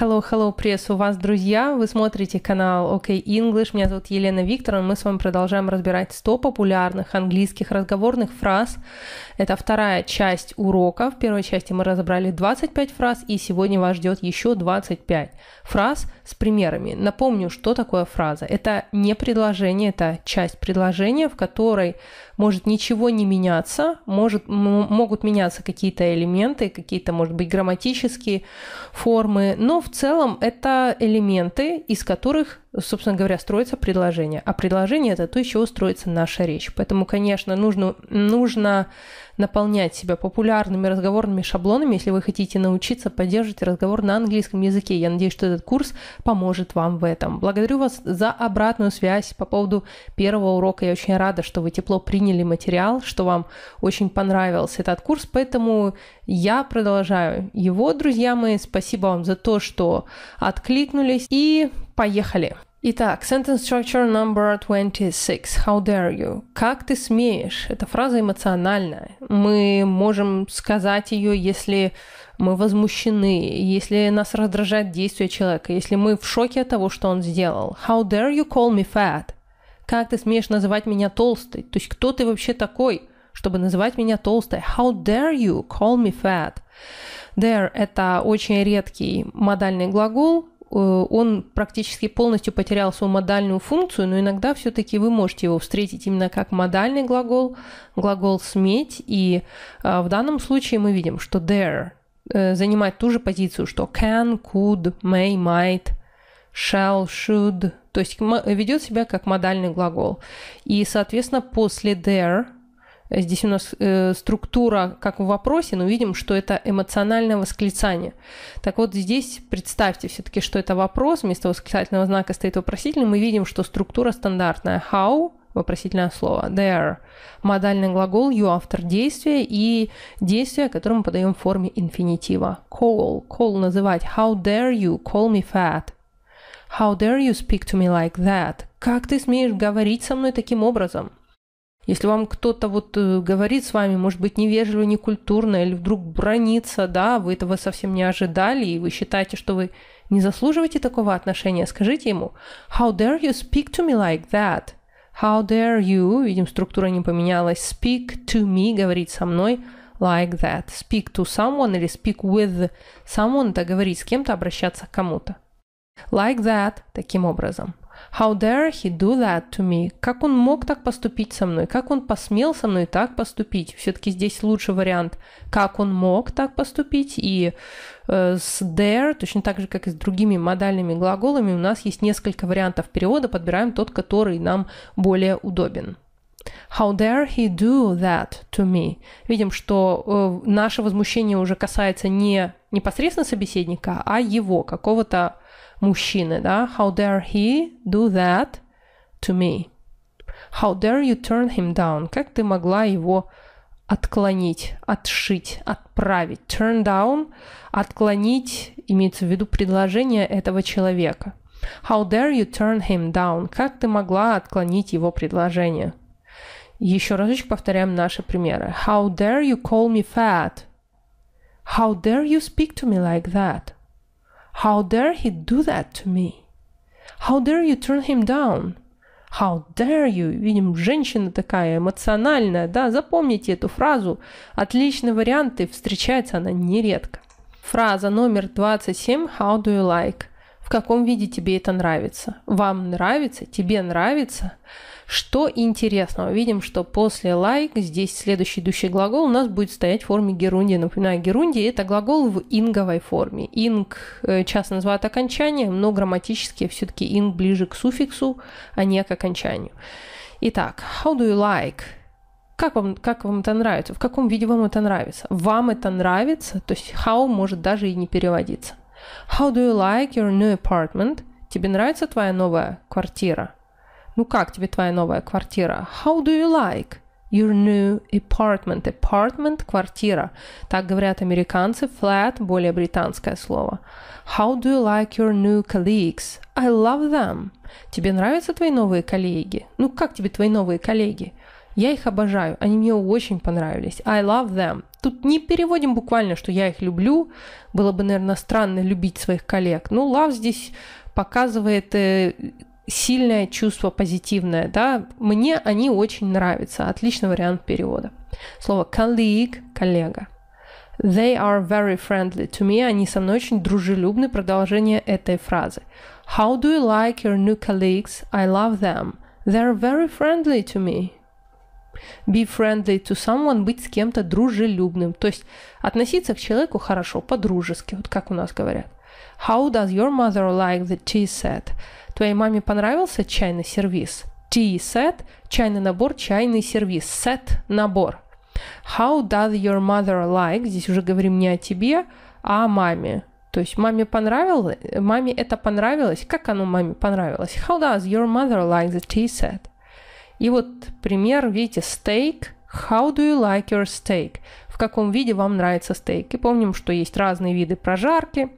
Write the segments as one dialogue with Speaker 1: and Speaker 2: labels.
Speaker 1: Hello, hello, пресс, у вас, друзья. Вы смотрите канал OK English. Меня зовут Елена Викторовна. Мы с вами продолжаем разбирать 100 популярных английских разговорных фраз. Это вторая часть урока. В первой части мы разобрали 25 фраз, и сегодня вас ждет еще 25 фраз, с примерами. Напомню, что такое фраза. Это не предложение, это часть предложения, в которой может ничего не меняться, может, могут меняться какие-то элементы, какие-то, может быть, грамматические формы, но в целом это элементы, из которых собственно говоря, строится предложение. А предложение – это то, из чего строится наша речь. Поэтому, конечно, нужно, нужно наполнять себя популярными разговорными шаблонами, если вы хотите научиться поддерживать разговор на английском языке. Я надеюсь, что этот курс поможет вам в этом. Благодарю вас за обратную связь по поводу первого урока. Я очень рада, что вы тепло приняли материал, что вам очень понравился этот курс, поэтому я продолжаю его, друзья мои. Спасибо вам за то, что откликнулись. И Поехали! Итак, sentence structure number 26. How dare you? Как ты смеешь? Эта фраза эмоциональная. Мы можем сказать ее, если мы возмущены, если нас раздражает действие человека, если мы в шоке от того, что он сделал. How dare you call me fat? Как ты смеешь называть меня толстой? То есть кто ты вообще такой, чтобы называть меня толстой? How dare you call me fat? There – это очень редкий модальный глагол, Э, он практически полностью потерял свою модальную функцию, но иногда все-таки вы можете его встретить именно как модальный глагол, глагол сметь, и э, в данном случае мы видим, что dare э, занимает ту же позицию, что can, could, may, might, shall, should, то есть ведет себя как модальный глагол. И, соответственно, после there Э, здесь у нас э, структура, как в вопросе, но видим, что это эмоциональное восклицание. Так вот, здесь представьте все-таки, что это вопрос, вместо восклицательного знака стоит вопросительный. Мы видим, что структура стандартная. How вопросительное слово. There. Модальный глагол, you автор действия и действие, которое мы подаем в форме инфинитива. Call. Call называть. How dare you call me fat? How dare you speak to me like that? Как ты смеешь говорить со мной таким образом? Если вам кто-то вот э, говорит с вами, может быть, невежливо, некультурно, или вдруг бронится, да, вы этого совсем не ожидали, и вы считаете, что вы не заслуживаете такого отношения, скажите ему «How dare you speak to me like that?» «How dare you?» Видим, структура не поменялась. «Speak to me» — говорить со мной like that. Speak to someone или speak with someone – это говорить с кем-то, обращаться к кому-то. Like that – таким образом. How dare he do that to me? Как он мог так поступить со мной? Как он посмел со мной так поступить? Все-таки здесь лучший вариант. Как он мог так поступить? И э, с dare, точно так же, как и с другими модальными глаголами, у нас есть несколько вариантов перевода. Подбираем тот, который нам более удобен. How dare he do that to me? Видим, что э, наше возмущение уже касается не непосредственно собеседника, а его, какого-то мужчины, да? How dare he do that to me? How dare you turn him down? Как ты могла его отклонить, отшить, отправить? Turn down, отклонить, имеется в виду предложение этого человека. How dare you turn him down? Как ты могла отклонить его предложение? Еще разочек повторяем наши примеры. How dare you call me fat? How dare you speak to me like that? How dare he do that to me? How dare you turn him down? How dare you? Видим, женщина такая эмоциональная, да, запомните эту фразу. Отличный вариант, и встречается она нередко. Фраза номер 27 How do you like? в каком виде тебе это нравится. Вам нравится, тебе нравится. Что интересного? Видим, что после like здесь следующий идущий глагол у нас будет стоять в форме герундия. Напоминаю, герунди – это глагол в инговой форме. Инг э, часто называют окончанием, но грамматически все таки инг ближе к суффиксу, а не к окончанию. Итак, how do you like? Как вам, как вам это нравится? В каком виде вам это нравится? Вам это нравится? То есть how может даже и не переводиться. How do you like your new apartment? Тебе нравится твоя новая квартира? Ну как тебе твоя новая квартира? How do you like your new apartment? Apartment – квартира. Так говорят американцы. Flat – более британское слово. How do you like your new colleagues? I love them. Тебе нравятся твои новые коллеги? Ну как тебе твои новые коллеги? Я их обожаю, они мне очень понравились. I love them. Тут не переводим буквально, что я их люблю. Было бы, наверное, странно любить своих коллег. Ну, love здесь показывает э, сильное чувство позитивное, да, мне они очень нравятся. Отличный вариант перевода. Слово colleague – коллега. They are very friendly to me. Они со мной очень дружелюбны. Продолжение этой фразы. How do you like your new colleagues? I love them. They're very friendly to me. Be friendly to someone, быть с кем-то дружелюбным. То есть относиться к человеку хорошо, по-дружески, вот как у нас говорят. How does your mother like the tea set? Твоей маме понравился чайный сервис? Tea set – чайный набор, чайный сервис. Set – набор. How does your mother like? Здесь уже говорим не о тебе, а о маме. То есть маме понравилось, маме это понравилось. Как оно маме понравилось? How does your mother like the tea set? И вот пример, видите, стейк. How do you like your steak? В каком виде вам нравится стейк? И помним, что есть разные виды прожарки.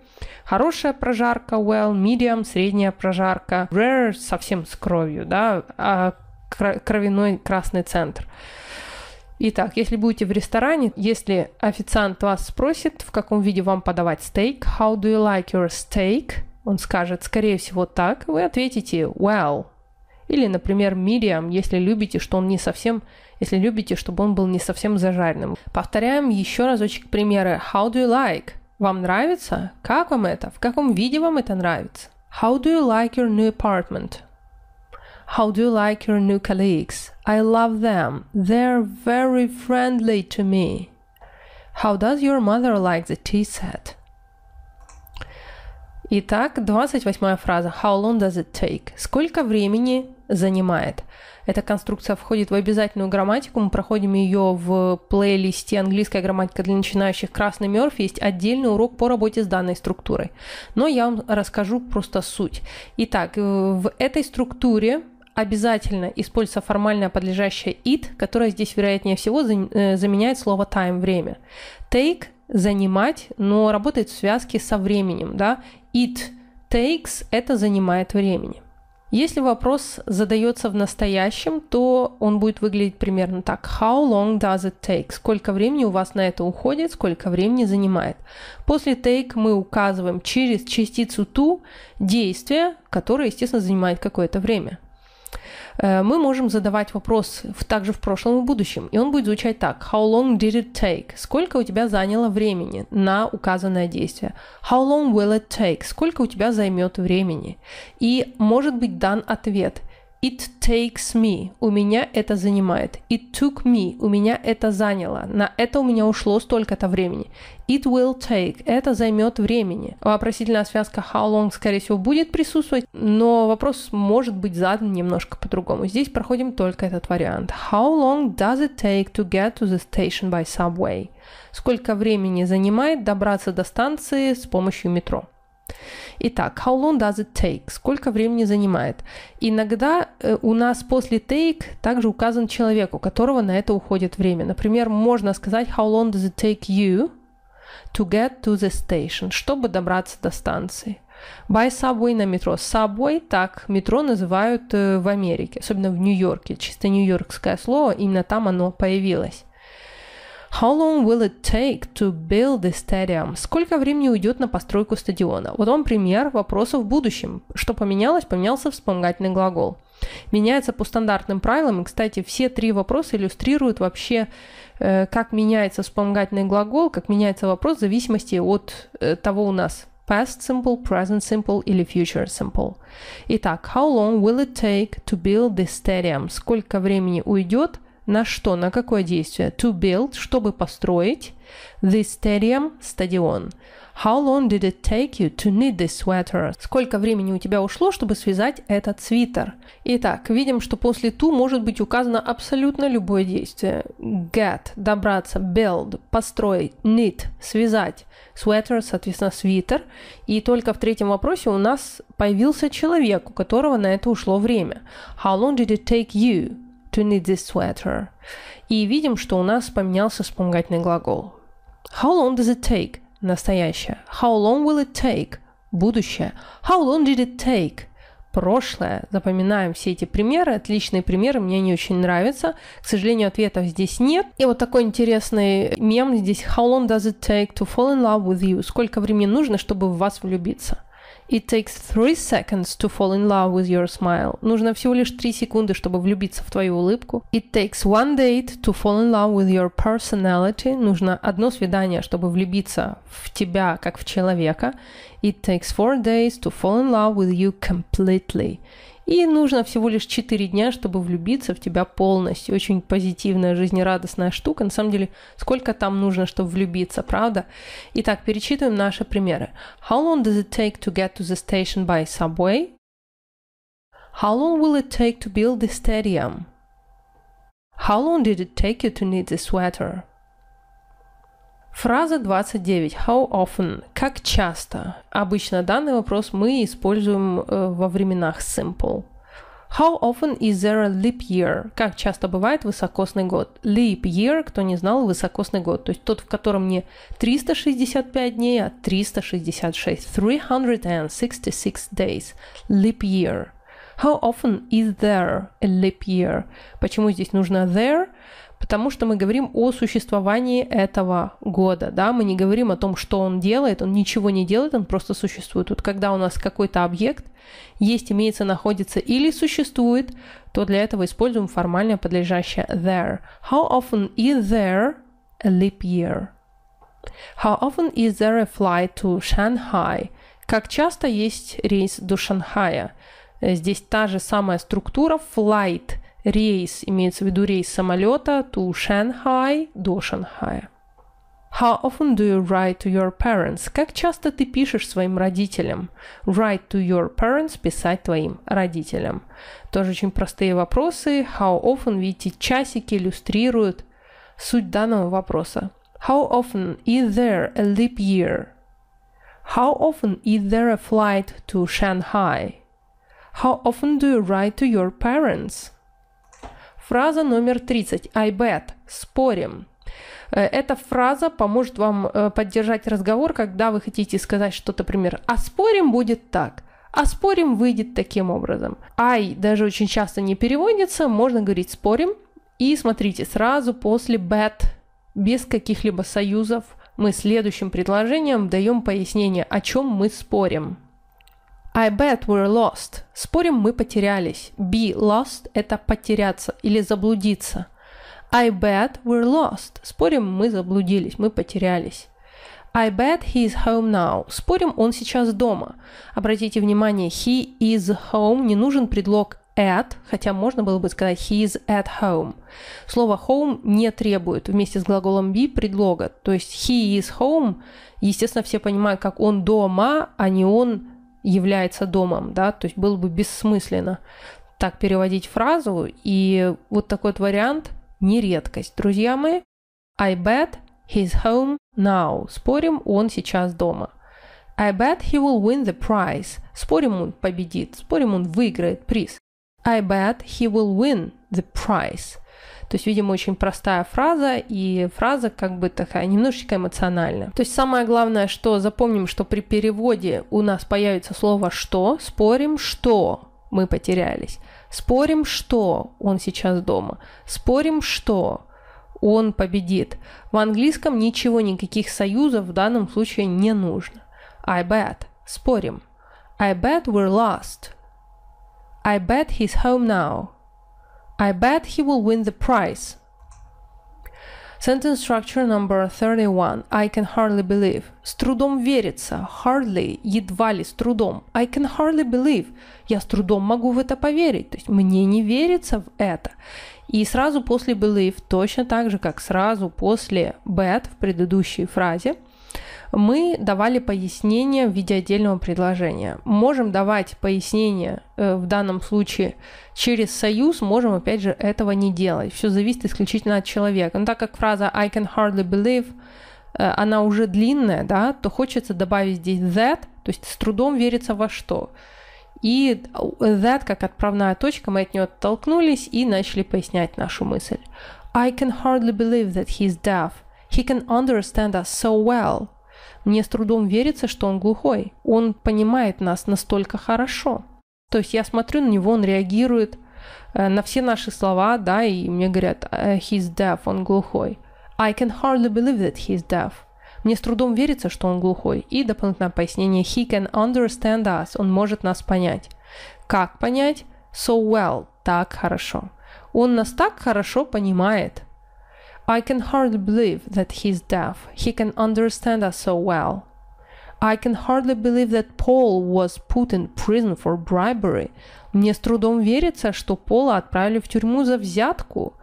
Speaker 1: Хорошая прожарка, well, medium, средняя прожарка, rare совсем с кровью, да, а кровяной красный центр. Итак, если будете в ресторане, если официант вас спросит, в каком виде вам подавать стейк, how do you like your steak, он скажет, скорее всего, так, вы ответите well, или, например, Мириам, если любите, что он не совсем, если любите, чтобы он был не совсем зажаренным. Повторяем еще разочек примеры. How do you like? Вам нравится? Как вам это? В каком виде вам это нравится? How do you like your new apartment? How do you like your new colleagues? I love them. They're very friendly to me. How does your mother like the tea set? Итак, 28 фраза. How long does it take? Сколько времени занимает. Эта конструкция входит в обязательную грамматику. Мы проходим ее в плейлисте «Английская грамматика для начинающих. Красный Мёрф». Есть отдельный урок по работе с данной структурой. Но я вам расскажу просто суть. Итак, э, в этой структуре обязательно используется формальное подлежащее it, которое здесь, вероятнее всего, э, заменяет слово time – время. Take – занимать, но работает в связке со временем. Да? It takes – это занимает времени. Если вопрос задается в настоящем, то он будет выглядеть примерно так. How long does it take? Сколько времени у вас на это уходит, сколько времени занимает. После take мы указываем через частицу to действие, которое, естественно, занимает какое-то время. Э, мы можем задавать вопрос в, также в прошлом и будущем, и он будет звучать так. How long did it take? Сколько у тебя заняло времени на указанное действие? How long will it take? Сколько у тебя займет времени? И может быть дан ответ. It takes me. У меня это занимает. It took me. У меня это заняло. На это у меня ушло столько-то времени. It will take. Это займет времени. Вопросительная связка how long, скорее всего, будет присутствовать, но вопрос может быть задан немножко по-другому. Здесь проходим только этот вариант. How long does it take to get to the station by subway? Сколько времени занимает добраться до станции с помощью метро? Итак, how long does it take? Сколько времени занимает? Иногда э, у нас после take также указан человек, у которого на это уходит время. Например, можно сказать how long does it take you to get to the station, чтобы добраться до станции. By subway на метро. Subway, так метро называют э, в Америке, особенно в Нью-Йорке. Чисто нью-йоркское слово, именно там оно появилось. How long will it take to build the stadium? Сколько времени уйдет на постройку стадиона? Вот он пример вопроса в будущем. Что поменялось? Поменялся вспомогательный глагол. Меняется по стандартным правилам. И, кстати, все три вопроса иллюстрируют вообще, э, как меняется вспомогательный глагол, как меняется вопрос в зависимости от э, того у нас past simple, present simple или future simple. Итак, how long will it take to build the stadium? Сколько времени уйдет на что, на какое действие? To build, чтобы построить. The stadium, стадион. How long did it take you to knit this sweater? Сколько времени у тебя ушло, чтобы связать этот свитер? Итак, видим, что после to может быть указано абсолютно любое действие. Get – добраться, build – построить, knit – связать, sweater – соответственно свитер. И только в третьем вопросе у нас появился человек, у которого на это ушло время. How long did it take you? to knit this sweater. И видим, что у нас поменялся вспомогательный глагол. How long does it take? Настоящее. How long will it take? Будущее. How long did it take? прошлое. Запоминаем все эти примеры. Отличные примеры, мне они очень нравятся. К сожалению, ответов здесь нет. И вот такой интересный мем здесь. How long does it take to fall in love with you? Сколько времени нужно, чтобы в вас влюбиться? It takes three seconds to fall in love with your smile. Нужно всего лишь три секунды, чтобы влюбиться в твою улыбку. It takes one date to fall in love with your personality. Нужно одно свидание, чтобы влюбиться в тебя как в человека. It takes four days to fall in love with you completely. И нужно всего лишь 4 дня, чтобы влюбиться в тебя полностью. Очень позитивная, жизнерадостная штука. На самом деле, сколько там нужно, чтобы влюбиться, правда? Итак, перечитываем наши примеры. How long does it take to get to the station by subway? How long will it take to build the stadium? How long did it take you to knit the sweater? Фраза 29. How often? Как часто? Обычно данный вопрос мы используем э, во временах simple. How often is there a leap year? Как часто бывает высокосный год? Leap year, кто не знал, высокосный год. То есть тот, в котором не 365 дней, а 366. 366 days. Leap year. How often is there a leap year? Почему здесь нужно there? потому что мы говорим о существовании этого года, да, мы не говорим о том, что он делает, он ничего не делает, он просто существует. Вот когда у нас какой-то объект есть, имеется, находится или существует, то для этого используем формально подлежащее there. How often is there a leap year? How often is there a flight to Shanghai? Как часто есть рейс до Шанхая? Э, здесь та же самая структура flight – Рейс, имеется в виду рейс самолета, to Shanghai до Шанхая. How often do you write to your parents? Как часто ты пишешь своим родителям? Write to your parents – писать твоим родителям. Тоже очень простые вопросы. How often, видите, часики иллюстрируют суть данного вопроса. How often is there a leap year? How often is there a flight to Shanghai? How often do you write to your parents? Фраза номер 30. I bet. Спорим. Э, эта фраза поможет вам э, поддержать разговор, когда вы хотите сказать что-то, например, «А спорим будет так», «А спорим выйдет таким образом». «I» даже очень часто не переводится, можно говорить «спорим». И смотрите, сразу после «bet», без каких-либо союзов, мы следующим предложением даем пояснение, о чем мы спорим. I bet we're lost. Спорим, мы потерялись. Be lost – это потеряться или заблудиться. I bet we're lost. Спорим, мы заблудились, мы потерялись. I bet he is home now. Спорим, он сейчас дома. Обратите внимание, he is home, не нужен предлог at, хотя можно было бы сказать he is at home. Слово home не требует вместе с глаголом be предлога. То есть he is home, естественно, все понимают, как он дома, а не он является домом, да, то есть было бы бессмысленно так переводить фразу, и вот такой вот вариант не редкость. Друзья мои, I bet he's home now. Спорим, он сейчас дома. I bet he will win the prize. Спорим, он победит. Спорим, он выиграет приз. I bet he will win the prize. То есть, видимо, очень простая фраза, и фраза как бы такая немножечко эмоциональная. То есть самое главное, что запомним, что при переводе у нас появится слово «что», спорим, что мы потерялись. Спорим, что он сейчас дома. Спорим, что он победит. В английском ничего, никаких союзов в данном случае не нужно. I bet. Спорим. I bet we're lost. I bet he's home now. I bet he will win the prize. Sentence structure number 31. I can hardly believe. С трудом верится. Hardly. Едва ли с трудом. I can hardly believe. Я с трудом могу в это поверить. То есть мне не верится в это. И сразу после believe, точно так же, как сразу после bet в предыдущей фразе – мы давали пояснения в виде отдельного предложения. Можем давать пояснения э, в данном случае через союз, можем, опять же, этого не делать. Все зависит исключительно от человека. Но так как фраза «I can hardly believe» э, она уже длинная, да, то хочется добавить здесь that, то есть с трудом верится во что. И that как отправная точка, мы от нее оттолкнулись и начали пояснять нашу мысль. I can hardly believe that he's deaf. He can understand us so well. Мне с трудом верится, что он глухой. Он понимает нас настолько хорошо. То есть я смотрю на него, он реагирует э, на все наши слова, да, и мне говорят, «Э, he's deaf, он глухой. I can hardly believe that he's deaf. Мне с трудом верится, что он глухой. И дополнительное пояснение, he can understand us, он может нас понять. Как понять? So well, так хорошо. Он нас так хорошо понимает – I can hardly believe that he's deaf. He can understand us so well. I can hardly believe that Paul was put in prison for bribery. Мне с трудом верится, что Пола отправили в тюрьму за взятку.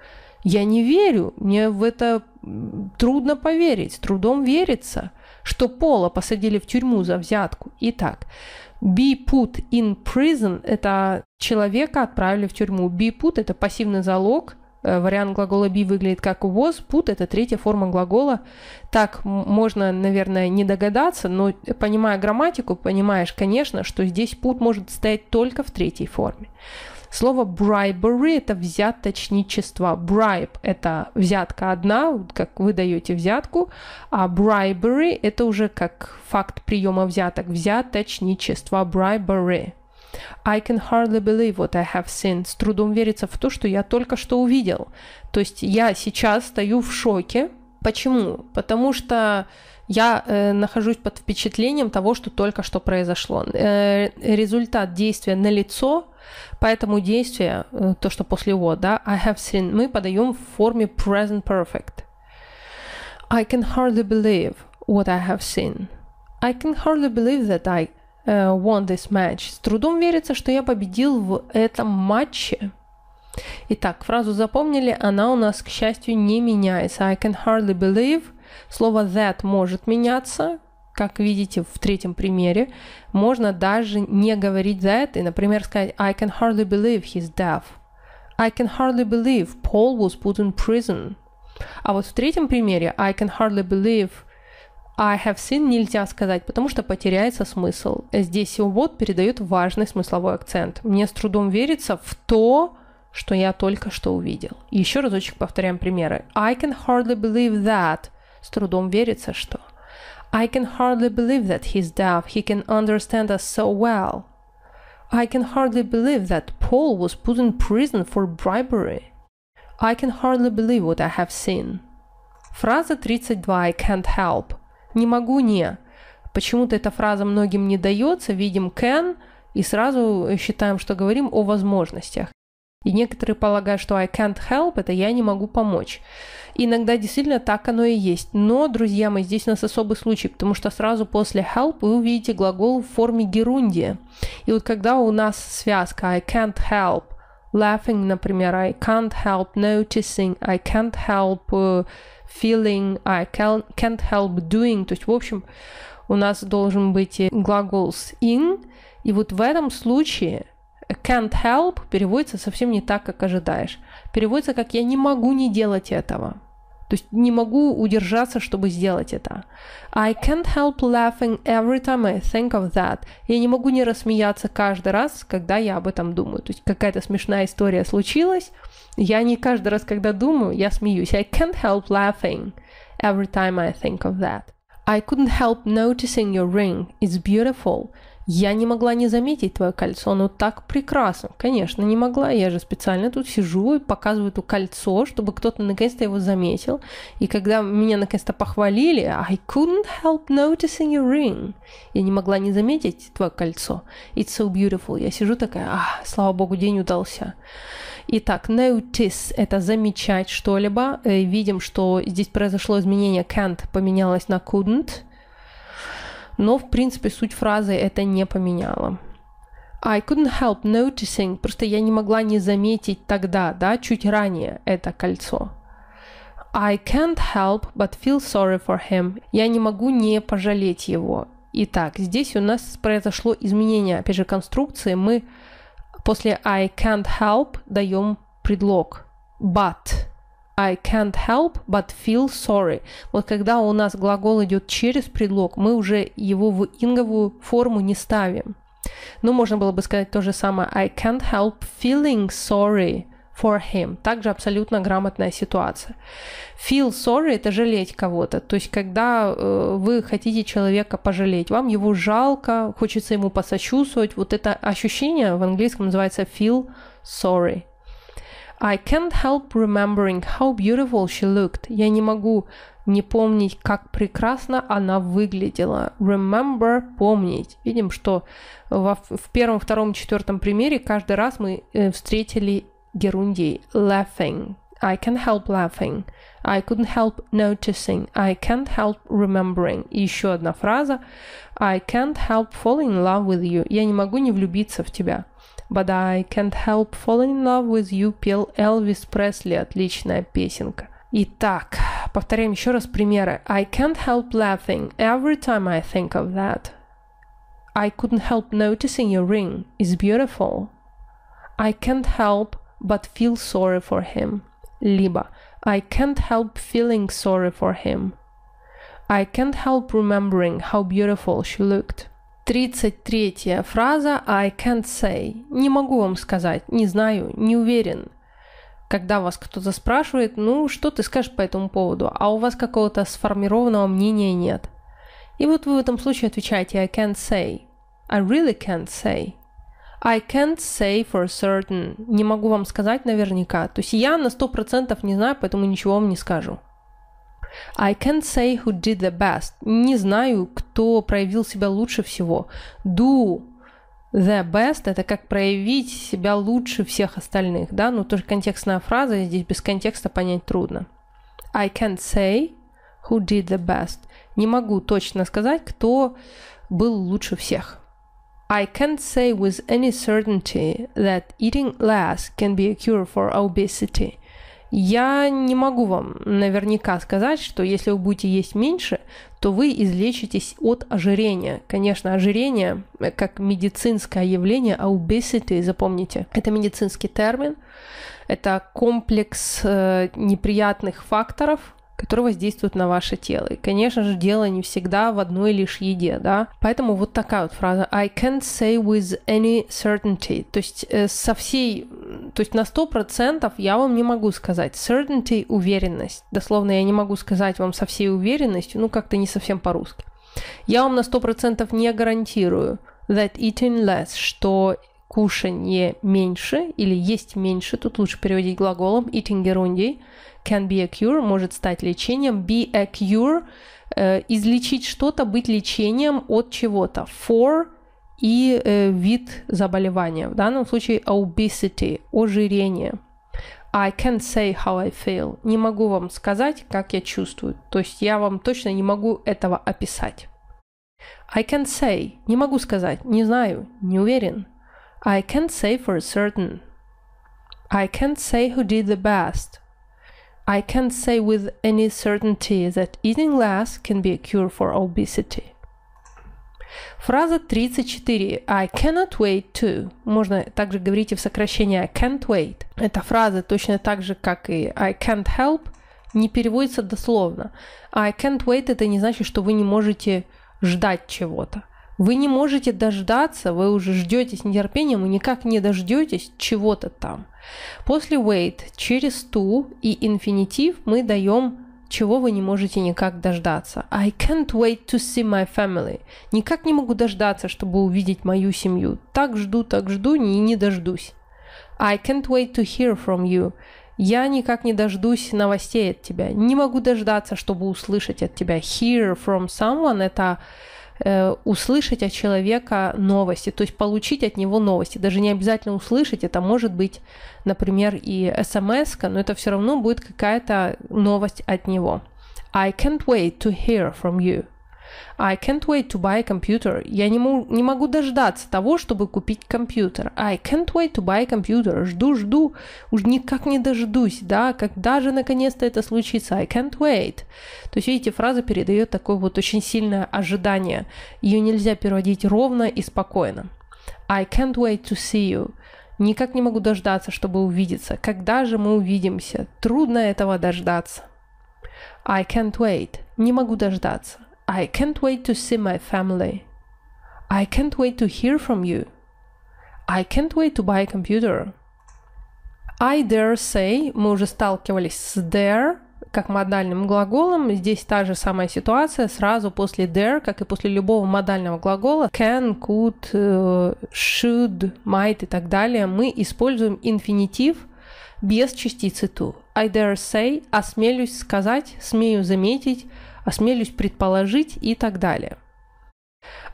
Speaker 1: Я не верю, мне в это трудно поверить, трудом верится, что Пола посадили в тюрьму за взятку. Итак, be put in prison – это человека отправили в тюрьму. Be put – это пассивный залог Э, вариант глагола be выглядит как was, put – это третья форма глагола. Так можно, наверное, не догадаться, но э, понимая грамматику, понимаешь, конечно, что здесь put может стоять только в третьей форме. Слово bribery – это взяточничество. Bribe – это взятка одна, как вы даете взятку, а bribery – это уже как факт приема взяток, взяточничество, bribery – I can hardly believe what I have seen. С трудом верится в то, что я только что увидел. То есть я сейчас стою в шоке. Почему? Потому что я э, нахожусь под впечатлением того, что только что произошло. Э, результат действия на лицо, поэтому действие, э, то, что после его, да, I have seen, мы подаем в форме present perfect. I can hardly believe what I have seen. I can hardly believe that I Э, won this match. С трудом верится, что я победил в этом матче. Итак, фразу запомнили, она у нас, к счастью, не меняется. I can hardly believe. Слово that может меняться, как видите в третьем примере. Можно даже не говорить that и, например, сказать I can hardly believe he's deaf. I can hardly believe Paul was put in prison. А вот в третьем примере I can hardly believe – а have seen нельзя сказать, потому что потеряется смысл. Здесь вот передает важный смысловой акцент. Мне с трудом верится в то, что я только что увидел. Еще разочек повторяем примеры. I can hardly believe that. С трудом верится, что. I can hardly believe that he's deaf. He can understand us so well. I can hardly believe that Paul was put in prison for bribery. I can hardly believe what I have seen. Фраза 32 I can't help не могу не. Почему-то эта фраза многим не дается, видим can и сразу считаем, что говорим о возможностях. И некоторые полагают, что I can't help – это я не могу помочь. Иногда действительно так оно и есть. Но, друзья мои, здесь у нас особый случай, потому что сразу после help вы увидите глагол в форме герундия. И вот когда у нас связка I can't help, laughing, например, I can't help noticing, I can't help э, feeling, I can't, can't help doing. То есть, в общем, у нас должен быть глагол с in. И вот в этом случае can't help переводится совсем не так, как ожидаешь. Переводится как «я не могу не делать этого». То есть не могу удержаться, чтобы сделать это. I can't help laughing every time I think of that. Я не могу не рассмеяться каждый раз, когда я об этом думаю. То есть какая-то смешная история случилась, я не каждый раз, когда думаю, я смеюсь. I can't help laughing every time I think of that. I couldn't help noticing your ring. It's beautiful. Я не могла не заметить твое кольцо, оно так прекрасно. Конечно, не могла, я же специально тут сижу и показываю это кольцо, чтобы кто-то наконец-то его заметил. И когда меня наконец-то похвалили, I couldn't help noticing your ring. Я не могла не заметить твое кольцо. It's so beautiful. Я сижу такая, а, слава богу, день удался. Итак, notice – это замечать что-либо. Э, видим, что здесь произошло изменение can't поменялось на couldn't – но, в принципе, суть фразы это не поменяло. I couldn't help noticing, просто я не могла не заметить тогда, да, чуть ранее это кольцо. I can't help but feel sorry for him. Я не могу не пожалеть его. Итак, здесь у нас произошло изменение, опять же, конструкции. Мы после I can't help даем предлог but I can't help but feel sorry. Вот когда у нас глагол идет через предлог, мы уже его в инговую форму не ставим. Ну, можно было бы сказать то же самое. I can't help feeling sorry for him. Также абсолютно грамотная ситуация. Feel sorry – это жалеть кого-то. То есть, когда э, вы хотите человека пожалеть, вам его жалко, хочется ему посочувствовать. Вот это ощущение в английском называется feel sorry – I can't help remembering how beautiful she looked. Я не могу не помнить, как прекрасно она выглядела. Remember – помнить. Видим, что во, в первом, втором, четвертом примере каждый раз мы э, встретили герундий. Laughing. I can't help laughing. I couldn't help noticing. I can't help remembering. И еще одна фраза. I can't help falling in love with you. Я не могу не влюбиться в тебя. but I can't help falling in love with you пел Элвис Пресли. Отличная песенка. Итак, повторяем еще раз примеры. I can't help laughing every time I think of that. I couldn't help noticing your ring. It's beautiful. I can't help but feel sorry for him. Либо I can't help feeling sorry for him. I can't help remembering how beautiful she looked. 33 фраза «I can't say». Не могу вам сказать, не знаю, не уверен. Когда вас кто-то спрашивает, ну, что ты скажешь по этому поводу, а у вас какого-то сформированного мнения нет. И вот вы в этом случае отвечаете «I can't say». «I really can't say». I can't say for certain. Не могу вам сказать наверняка. То есть я на 100% не знаю, поэтому ничего вам не скажу. I can't say who did the best. Не знаю, кто проявил себя лучше всего. Do the best – это как проявить себя лучше всех остальных, да? Ну, тоже контекстная фраза, здесь без контекста понять трудно. I can't say who did the best. Не могу точно сказать, кто был лучше всех. I can't say with any certainty that eating less can be a cure for obesity – я не могу вам наверняка сказать, что если вы будете есть меньше, то вы излечитесь от ожирения. Конечно, ожирение э, как медицинское явление, а obesity, запомните, это медицинский термин, это комплекс э, неприятных факторов, которые воздействуют на ваше тело. И, конечно же, дело не всегда в одной лишь еде, да. Поэтому вот такая вот фраза I can't say with any certainty. То есть э, со всей, то есть на сто процентов я вам не могу сказать. Certainty – уверенность. Дословно я не могу сказать вам со всей уверенностью, ну как-то не совсем по-русски. Я вам на сто процентов не гарантирую that eating less, что кушанье меньше или есть меньше, тут лучше переводить глаголом eating ерундей, can be a cure может стать лечением. Be a cure э, излечить что-то, быть лечением от чего-то. For и э, вид заболевания. В данном случае obesity, ожирение. I can't say how I feel. Не могу вам сказать, как я чувствую. То есть я вам точно не могу этого описать. I can't say. Не могу сказать. Не знаю. Не уверен. I can't say for certain. I can't say who did the best. I can't say with any certainty that eating less can be a cure for obesity. Фраза 34. I cannot wait to. Можно также говорить и в сокращении I can't wait. Эта фраза точно так же, как и I can't help, не переводится дословно. I can't wait – это не значит, что вы не можете ждать чего-то. Вы не можете дождаться, вы уже ждете с нетерпением и никак не дождетесь чего-то там – После wait через to и инфинитив мы даем чего вы не можете никак дождаться. I can't wait to see my family. Никак не могу дождаться, чтобы увидеть мою семью. Так жду, так жду, не, не дождусь. I can't wait to hear from you. Я никак не дождусь новостей от тебя. Не могу дождаться, чтобы услышать от тебя. Hear from someone – это Э, услышать от человека новости, то есть получить от него новости. Даже не обязательно услышать, это может быть, например, и смс, но это все равно будет какая-то новость от него. I can't wait to hear from you. I can't wait to buy a computer. Я не, му- не могу дождаться того, чтобы купить компьютер. I can't wait to buy a computer. Жду, жду. Уж никак не дождусь, да, когда же наконец-то это случится. I can't wait. То есть, видите, фраза передает такое вот очень сильное ожидание. Ее нельзя переводить ровно и спокойно. I can't wait to see you. Никак не могу дождаться, чтобы увидеться. Когда же мы увидимся? Трудно этого дождаться. I can't wait. Не могу дождаться. I can't wait to see my family. I can't wait to hear from you. I can't wait to buy a computer. I dare say, мы уже сталкивались с dare, как модальным глаголом. Здесь та же самая ситуация, сразу после dare, как и после любого модального глагола, can, could, э, should, might и так далее, мы используем инфинитив без частицы to. I dare say, осмелюсь сказать, смею заметить, осмелюсь предположить и так далее.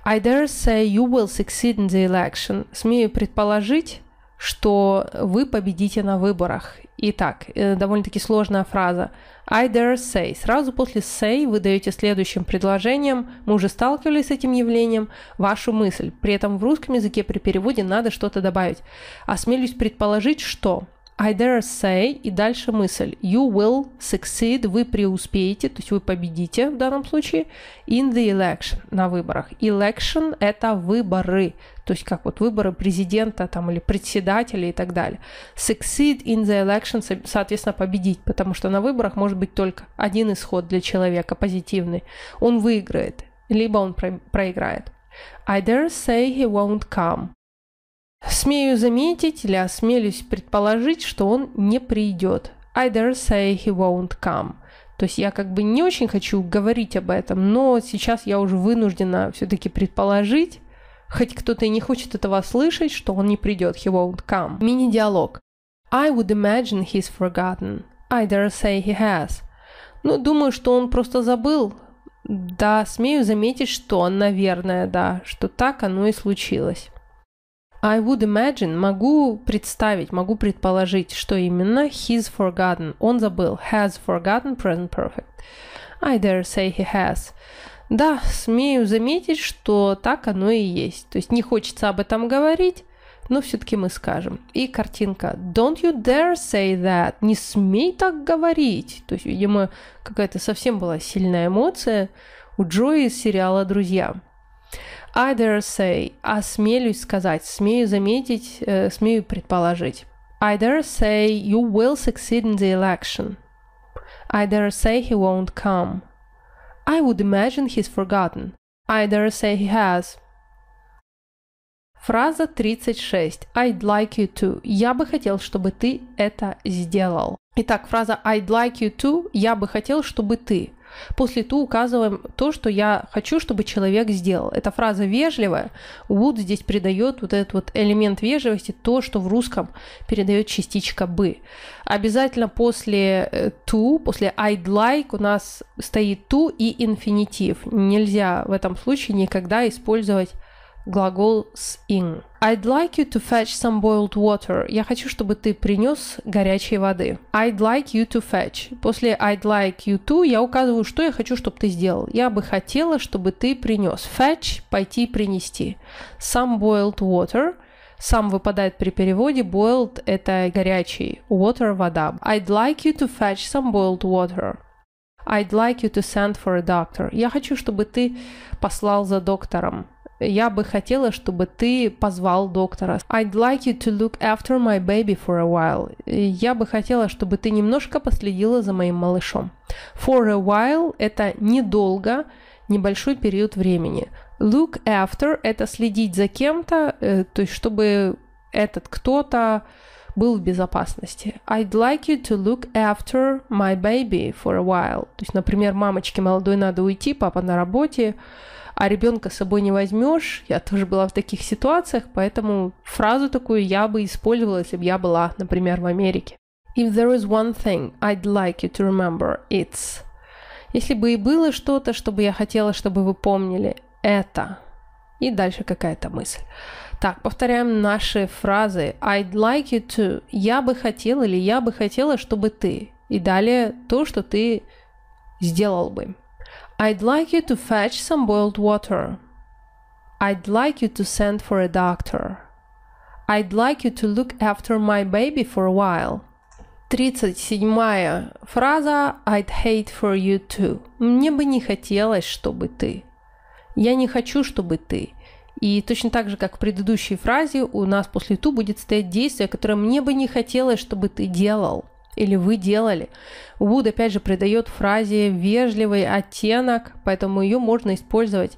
Speaker 1: I dare say you will succeed in the election. Смею предположить, что вы победите на выборах. Итак, э, довольно-таки сложная фраза. I dare say. Сразу после say вы даете следующим предложением, мы уже сталкивались с этим явлением, вашу мысль. При этом в русском языке при переводе надо что-то добавить. Осмелюсь предположить, что I dare say, и дальше мысль. You will succeed, вы преуспеете, то есть вы победите в данном случае, in the election, на выборах. Election – это выборы, то есть как вот выборы президента там, или председателя и так далее. Succeed in the election, соответственно, победить, потому что на выборах может быть только один исход для человека позитивный. Он выиграет, либо он проиграет. I dare say he won't come. Смею заметить или осмелюсь предположить, что он не придет. I dare say he won't come. То есть я как бы не очень хочу говорить об этом, но сейчас я уже вынуждена все-таки предположить, хоть кто-то и не хочет этого слышать, что он не придет, he won't come. Мини-диалог. I would imagine he's forgotten. I dare say he has. Ну, думаю, что он просто забыл. Да, смею заметить, что, наверное, да, что так оно и случилось. I would imagine, могу представить, могу предположить, что именно he's forgotten, он забыл, has forgotten present perfect. I dare say he has. Да, смею заметить, что так оно и есть. То есть не хочется об этом говорить, но все-таки мы скажем. И картинка Don't you dare say that. Не смей так говорить. То есть, видимо, какая-то совсем была сильная эмоция у Джои из сериала «Друзья». I dare say, осмелюсь сказать, смею заметить, э, смею предположить. I dare say you will succeed in the election. I dare say he won't come. I would imagine he's forgotten. I dare say he has. Фраза 36. I'd like you to. Я бы хотел, чтобы ты это сделал. Итак, фраза I'd like you to. Я бы хотел, чтобы ты. После ту указываем то, что я хочу, чтобы человек сделал. Эта фраза вежливая. Would здесь придает вот этот вот элемент вежливости, то, что в русском передает частичка «бы». Обязательно после э, «to», после «I'd like» у нас стоит «to» и инфинитив. Нельзя в этом случае никогда использовать глагол с in. I'd like you to fetch some boiled water. Я хочу, чтобы ты принес горячей воды. I'd like you to fetch. После I'd like you to я указываю, что я хочу, чтобы ты сделал. Я бы хотела, чтобы ты принес. Fetch – пойти принести. Some boiled water – сам выпадает при переводе. Boiled – это горячий. Water – вода. I'd like you to fetch some boiled water. I'd like you to send for a doctor. Я хочу, чтобы ты послал за доктором. Я бы хотела, чтобы ты позвал доктора. I'd like you to look after my baby for a while. Я бы хотела, чтобы ты немножко последила за моим малышом. For a while – это недолго, небольшой период времени. Look after – это следить за кем-то, э, то есть чтобы этот кто-то был в безопасности. I'd like you to look after my baby for a while. То есть, например, мамочке молодой надо уйти, папа на работе, а ребенка с собой не возьмешь. Я тоже была в таких ситуациях, поэтому фразу такую я бы использовала, если бы я была, например, в Америке. If there is one thing I'd like you to remember, it's... Если бы и было что-то, что бы я хотела, чтобы вы помнили, это... И дальше какая-то мысль. Так, повторяем наши фразы. I'd like you to. Я бы хотела или я бы хотела, чтобы ты. И далее то, что ты сделал бы. I'd like you to fetch some boiled water. I'd like you to send for a doctor. I'd like you to look after my baby for a while. 37 фраза I'd hate for you too. Мне бы не хотелось, чтобы ты. Я не хочу, чтобы ты. И точно так же, как в предыдущей фразе, у нас после ту будет стоять действие, которое мне бы не хотелось, чтобы ты делал или вы делали. Would, опять же, придает фразе вежливый оттенок, поэтому ее можно использовать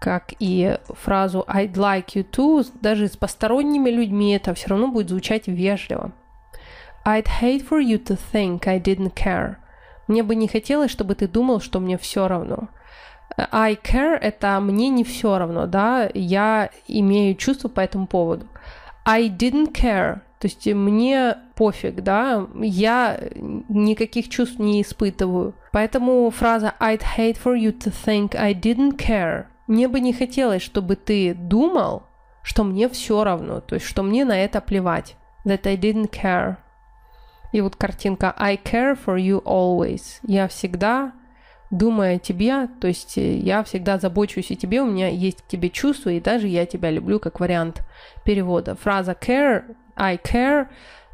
Speaker 1: как и фразу I'd like you to, даже с посторонними людьми это все равно будет звучать вежливо. I'd hate for you to think I didn't care. Мне бы не хотелось, чтобы ты думал, что мне все равно. I care – это мне не все равно, да, я имею чувство по этому поводу. I didn't care то есть мне пофиг, да, я никаких чувств не испытываю. Поэтому фраза «I'd hate for you to think I didn't care» мне бы не хотелось, чтобы ты думал, что мне все равно, то есть что мне на это плевать. That I didn't care. И вот картинка I care for you always. Я всегда думая о тебе, то есть э, я всегда забочусь о тебе, у меня есть к тебе чувства, и даже я тебя люблю, как вариант перевода. Фраза care, I care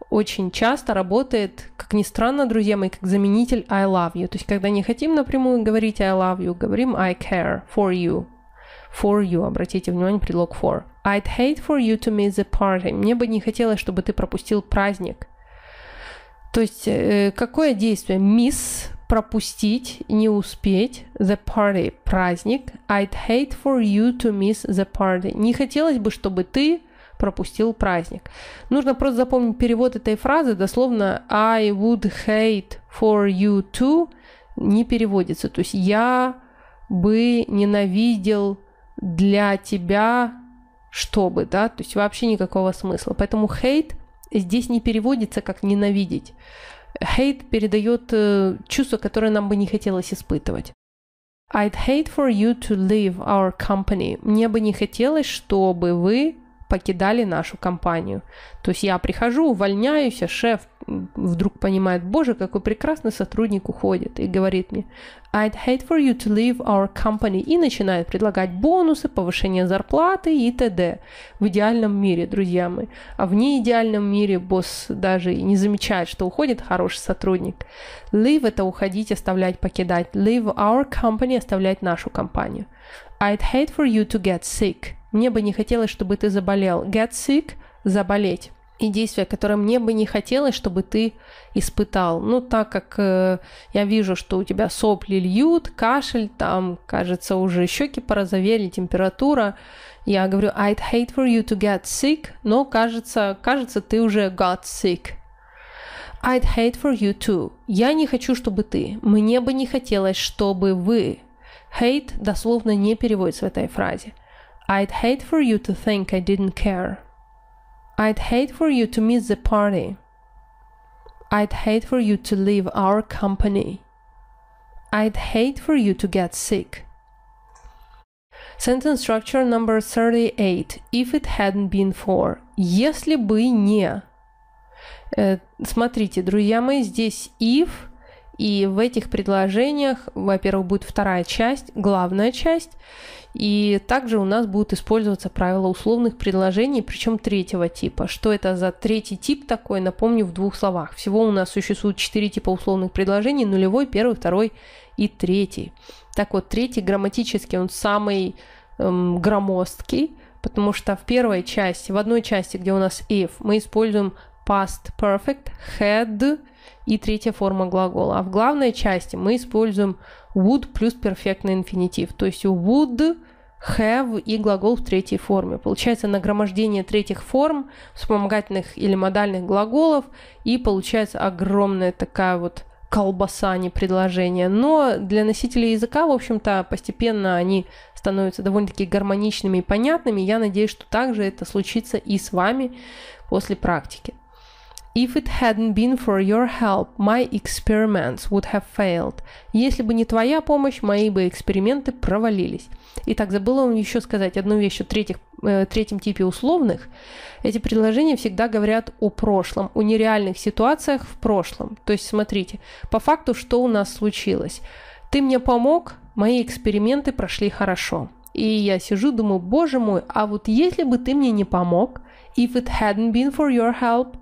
Speaker 1: очень часто работает, как ни странно, друзья мои, как заменитель I love you. То есть, когда не хотим напрямую говорить I love you, говорим I care for you. For you, обратите внимание, предлог for. I'd hate for you to miss the party. Мне бы не хотелось, чтобы ты пропустил праздник. То есть, э, какое действие? Miss пропустить, не успеть. The party – праздник. I'd hate for you to miss the party. Не хотелось бы, чтобы ты пропустил праздник. Нужно просто запомнить перевод этой фразы. Дословно I would hate for you to не переводится. То есть я бы ненавидел для тебя чтобы, да, то есть вообще никакого смысла. Поэтому hate здесь не переводится как ненавидеть. Hate передает э, чувство, которое нам бы не хотелось испытывать. I'd hate for you to leave our company. Мне бы не хотелось, чтобы вы покидали нашу компанию. То есть я прихожу, увольняюсь, а шеф, вдруг понимает, боже, какой прекрасный сотрудник уходит, и говорит мне, I'd hate for you to leave our company, и начинает предлагать бонусы, повышение зарплаты и т.д. В идеальном мире, друзья мои. А в неидеальном мире босс даже не замечает, что уходит хороший сотрудник. Leave – это уходить, оставлять, покидать. Leave our company – оставлять нашу компанию. I'd hate for you to get sick. Мне бы не хотелось, чтобы ты заболел. Get sick – заболеть и действия, которые мне бы не хотелось, чтобы ты испытал. Ну, так как э, я вижу, что у тебя сопли льют, кашель, там, кажется, уже щеки порозовели, температура. Я говорю, I'd hate for you to get sick, но кажется, кажется, ты уже got sick. I'd hate for you too. Я не хочу, чтобы ты. Мне бы не хотелось, чтобы вы. Hate дословно не переводится в этой фразе. I'd hate for you to think I didn't care. I'd hate for you to miss the party. I'd hate for you to leave our company. I'd hate for you to get sick. Sentence structure number 38. If it hadn't been for. Если бы не. Э, смотрите, друзья мои, здесь if – И в этих предложениях, во-первых, будет вторая часть, главная часть, и также у нас будут использоваться правила условных предложений, причем третьего типа. Что это за третий тип такой, напомню в двух словах. Всего у нас существует четыре типа условных предложений, нулевой, первый, второй и третий. Так вот, третий грамматически, он самый эм, громоздкий, потому что в первой части, в одной части, где у нас if, мы используем past perfect, had, и третья форма глагола. А в главной части мы используем would плюс перфектный инфинитив. То есть would have и глагол в третьей форме. Получается нагромождение третьих форм, вспомогательных или модальных глаголов, и получается огромная такая вот колбаса, а не предложение. Но для носителей языка, в общем-то, постепенно они становятся довольно-таки гармоничными и понятными. Я надеюсь, что также это случится и с вами после практики. If it hadn't been for your help, my experiments would have failed. Если бы не твоя помощь, мои бы эксперименты провалились. Итак, забыла вам еще сказать одну вещь о третьих, э, третьем типе условных. Эти предложения всегда говорят о прошлом, о нереальных ситуациях в прошлом. То есть, смотрите, по факту, что у нас случилось. Ты мне помог, мои эксперименты прошли хорошо. И я сижу, думаю, боже мой, а вот если бы ты мне не помог, if it hadn't been for your help,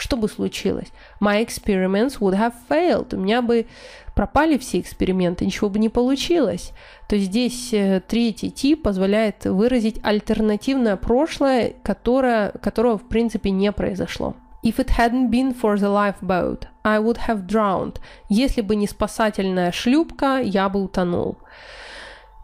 Speaker 1: что бы случилось? My experiments would have failed. У меня бы пропали все эксперименты, ничего бы не получилось. То есть здесь э, третий тип позволяет выразить альтернативное прошлое, которое, которого в принципе не произошло. If it hadn't been for the lifeboat, I would have drowned. Если бы не спасательная шлюпка, я бы утонул.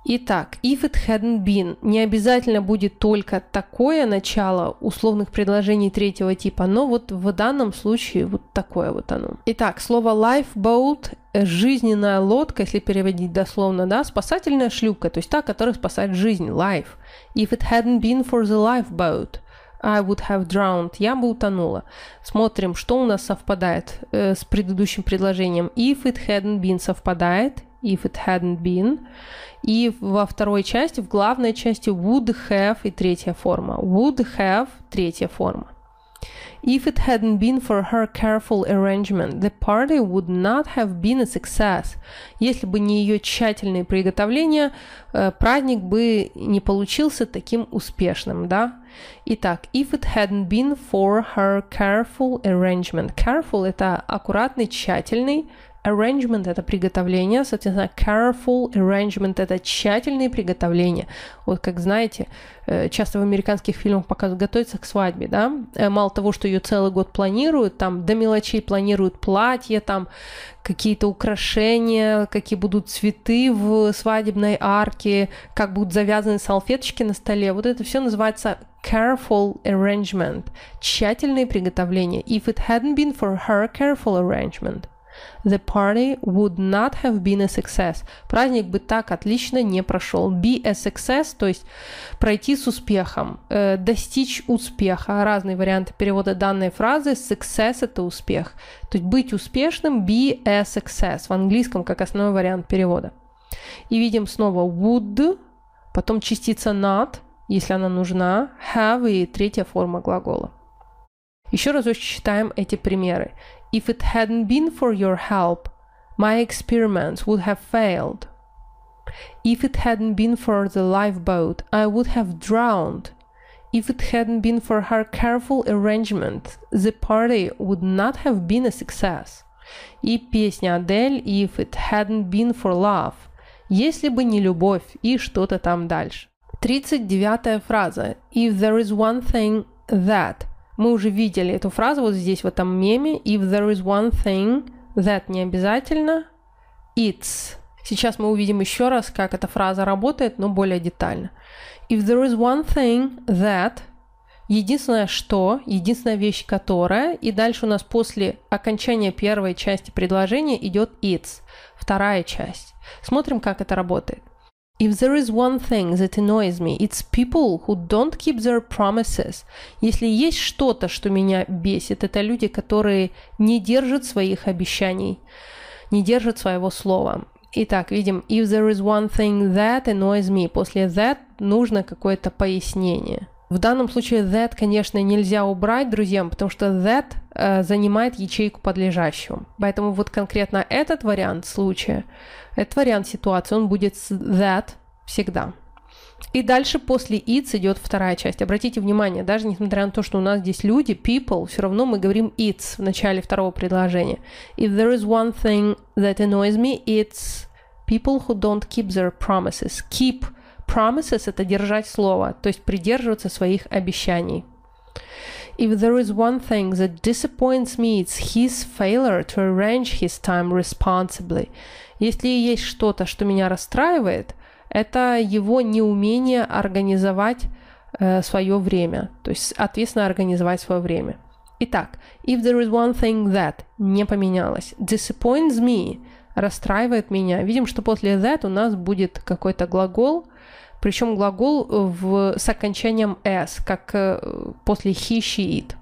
Speaker 1: Итак, if it hadn't been не обязательно будет только такое начало условных предложений третьего типа, но вот в данном случае вот такое вот оно. Итак, слово lifeboat э, жизненная лодка, если переводить дословно, да, спасательная шлюпка, то есть та, которая спасает жизнь, life. If it hadn't been for the lifeboat, I would have drowned. Я бы утонула. Смотрим, что у нас совпадает э, с предыдущим предложением. If it hadn't been совпадает if it hadn't been. И во второй части, в главной части would have и третья форма. Would have третья форма. If it hadn't been for her careful arrangement, the party would not have been a success. Если бы не ее тщательные приготовления, э, праздник бы не получился таким успешным, да? Итак, if it hadn't been for her careful arrangement. Careful – это аккуратный, тщательный, Arrangement – это приготовление, соответственно, careful arrangement – это тщательные приготовления. Вот как знаете, э, часто в американских фильмах показывают, готовиться к свадьбе, да? Э, мало того, что ее целый год планируют, там до мелочей планируют платье, там какие-то украшения, какие будут цветы в свадебной арке, как будут завязаны салфеточки на столе. Вот это все называется careful arrangement, тщательные приготовления. If it hadn't been for her careful arrangement – The party would not have been a success. Праздник бы так отлично не прошел. Be a success, то есть пройти с успехом, э, достичь успеха. Разные варианты перевода данной фразы. Success – это успех. То есть быть успешным – be a success. В английском как основной вариант перевода. И видим снова would, потом частица not, если она нужна, have и третья форма глагола. Еще разочек читаем эти примеры. If it hadn't been for your help, my experiments would have failed. If it hadn't been for the lifeboat, I would have drowned. If it hadn't been for her careful arrangement, the party would not have been a success. И песня Адель «If it hadn't been for love», «Если бы не любовь» и что-то там дальше. 39 фраза «If there is one thing that», Мы уже видели эту фразу вот здесь, в этом меме. If there is one thing that не обязательно, it's. Сейчас мы увидим еще раз, как эта фраза работает, но более детально. If there is one thing that Единственное, что, единственная вещь, которая, и дальше у нас после окончания первой части предложения идет it's, вторая часть. Смотрим, как это работает. If there is one thing that annoys me, it's people who don't keep their promises. Если есть что-то, что меня бесит, это люди, которые не держат своих обещаний, не держат своего слова. Итак, видим, if there is one thing that annoys me, после that нужно какое-то пояснение – в данном случае that, конечно, нельзя убрать, друзьям, потому что that э, занимает ячейку подлежащего. Поэтому вот конкретно этот вариант случая, этот вариант ситуации, он будет с that всегда. И дальше после it идет вторая часть. Обратите внимание, даже несмотря на то, что у нас здесь люди, people, все равно мы говорим it в начале второго предложения. If there is one thing that annoys me, it's people who don't keep their promises. Keep – promises – это держать слово, то есть придерживаться своих обещаний. If there is one thing that disappoints me, it's his failure to arrange his time responsibly. Если есть что-то, что меня расстраивает, это его неумение организовать э, свое время, то есть ответственно организовать свое время. Итак, if there is one thing that не поменялось, disappoints me расстраивает меня. Видим, что после that у нас будет какой-то глагол, причем глагол э, в, с окончанием «s», как э, после «he», «she», «it».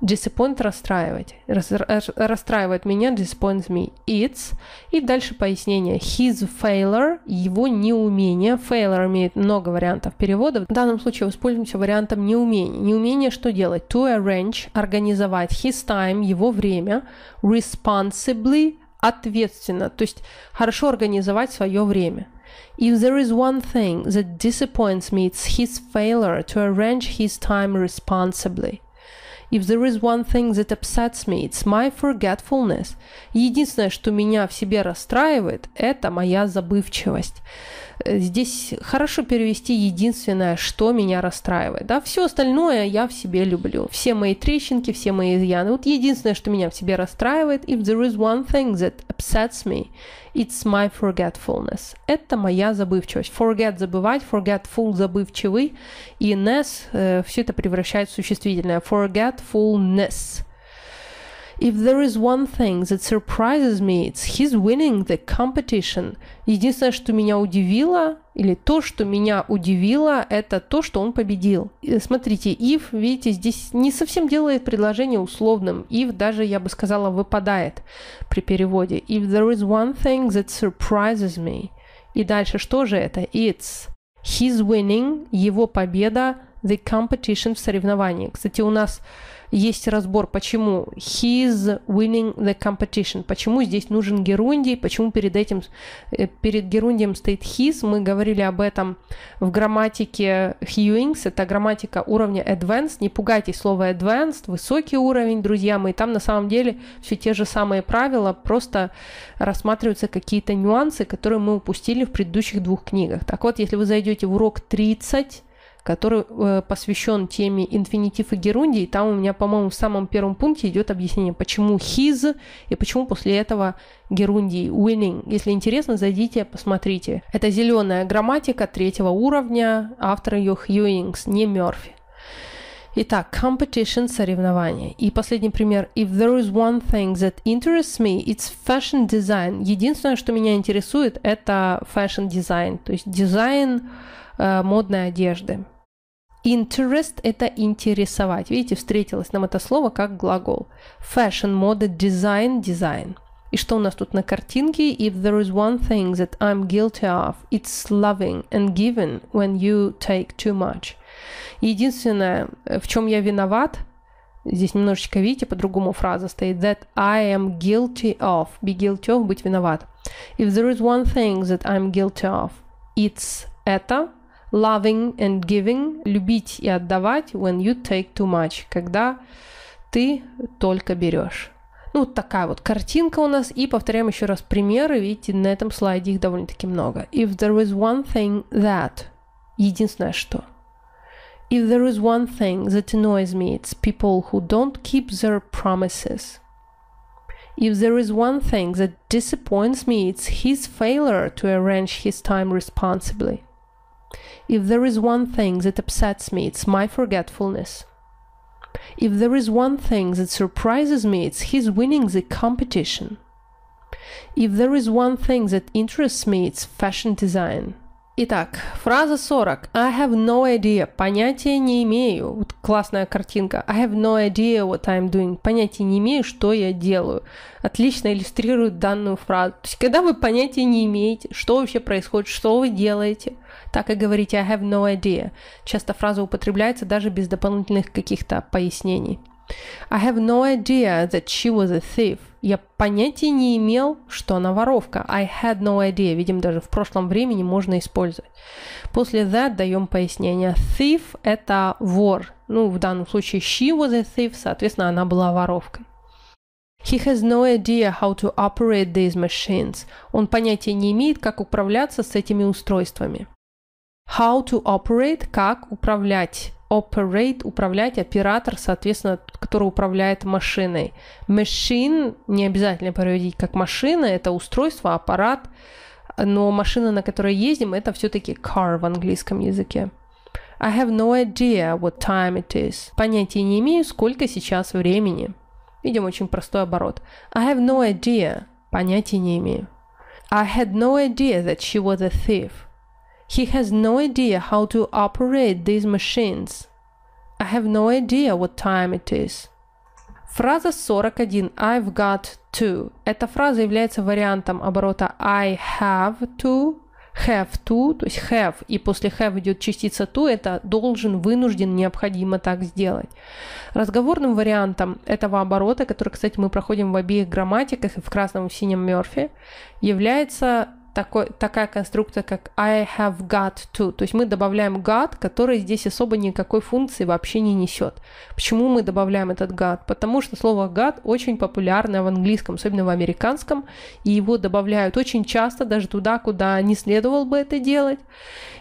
Speaker 1: Disappoint – расстраивать. Рас, расстраивает меня, disappoints me, it's. И дальше пояснение. His failure – его неумение. Failure имеет много вариантов перевода. В данном случае воспользуемся вариантом неумение. Неумение что делать? To arrange – организовать. His time – его время. Responsibly – ответственно. То есть хорошо организовать свое время. If there is one thing that disappoints me, it's his failure to arrange his time responsibly. If there is one thing that upsets me, it's my forgetfulness. Единственное, что меня в себе расстраивает, это моя забывчивость. Э, здесь хорошо перевести единственное, что меня расстраивает. Да, все остальное я в себе люблю. Все мои трещинки, все мои изъяны. Вот единственное, что меня в себе расстраивает, if there is one thing that upsets me, it's my forgetfulness. Это моя забывчивость. Forget – забывать, forgetful – забывчивый, и ness э, все это превращает в существительное. Forgetfulness – If there is one thing that surprises me, it's his winning the competition. Единственное, что меня удивило, или то, что меня удивило, это то, что он победил. Смотрите, if, видите, здесь не совсем делает предложение условным. If даже, я бы сказала, выпадает при переводе. If there is one thing that surprises me. И дальше что же это? It's his winning, его победа, the competition в соревновании. Кстати, у нас есть разбор, почему he's winning the competition, почему здесь нужен герундий, почему перед этим, э, перед герундием стоит his. Мы говорили об этом в грамматике Hewings, это грамматика уровня advanced. Не пугайтесь слова advanced, высокий уровень, друзья мои. Там на самом деле все те же самые правила, просто рассматриваются какие-то нюансы, которые мы упустили в предыдущих двух книгах. Так вот, если вы зайдете в урок 30, который э, посвящен теме инфинитив и герундий. Там у меня, по-моему, в самом первом пункте идет объяснение, почему his и почему после этого герундий winning. Если интересно, зайдите, посмотрите. Это зеленая грамматика третьего уровня, автор ее Хьюингс, не Мерфи. Итак, competition – соревнование. И последний пример. If there is one thing that interests me, it's fashion design. Единственное, что меня интересует, это fashion design, то есть дизайн э, модной одежды. Interest – это интересовать. Видите, встретилось нам это слово как глагол. Fashion, мода, дизайн, дизайн. И что у нас тут на картинке? If there is one thing that I'm guilty of, it's loving and giving when you take too much. Единственное, э, в чем я виноват, здесь немножечко, видите, по-другому фраза стоит, that I am guilty of, be guilty of, быть виноват. If there is one thing that I'm guilty of, it's это, loving and giving, любить и отдавать, when you take too much, когда ты только берешь. Ну, такая вот картинка у нас. И повторяем еще раз примеры. Видите, на этом слайде их довольно-таки много. If there is one thing that... Единственное, что... If there is one thing that annoys me, it's people who don't keep their promises. If there is one thing that disappoints me, it's his failure to arrange his time responsibly. If there is one thing that upsets me, it's my forgetfulness. If there is one thing that surprises me, it's his winning the competition. If there is one thing that interests me, it's fashion design. Итак, фраза 40. I have no idea. Понятия не имею. Вот классная картинка. I have no idea what I'm doing. Понятия не имею, что я делаю. Отлично иллюстрирует данную фразу. То есть, когда вы понятия не имеете, что вообще происходит, что вы делаете, так и говорите «I have no idea». Часто фраза употребляется даже без дополнительных каких-то пояснений. I have no idea that she was a thief. Я понятия не имел, что она воровка. I had no idea. Видим, даже в прошлом времени можно использовать. После that даем пояснение. Thief – это вор. Ну, в данном случае she was a thief, соответственно, она была воровкой. He has no idea how to operate these machines. Он понятия не имеет, как управляться с этими устройствами. How to operate – как управлять. Operate – управлять, оператор, соответственно, который управляет машиной. Machine не обязательно переводить как машина, это устройство, аппарат, но машина, на которой ездим, это все-таки car в английском языке. I have no idea what time it is. Понятия не имею, сколько сейчас времени. Видим очень простой оборот. I have no idea. Понятия не имею. I had no idea that she was a thief. He has no idea how to operate these machines. I have no idea what time it is. Фраза 41 I've got to. Эта фраза является вариантом оборота I have to, have to, то есть have, и после have идет частица to, это должен, вынужден, необходимо так сделать. Разговорным вариантом этого оборота, который, кстати, мы проходим в обеих грамматиках и в красном и в синем Мерфи, является такой, такая конструкция, как I have got to. То есть мы добавляем got, который здесь особо никакой функции вообще не несет. Почему мы добавляем этот got? Потому что слово got очень популярное в английском, особенно в американском, и его добавляют очень часто, даже туда, куда не следовало бы это делать.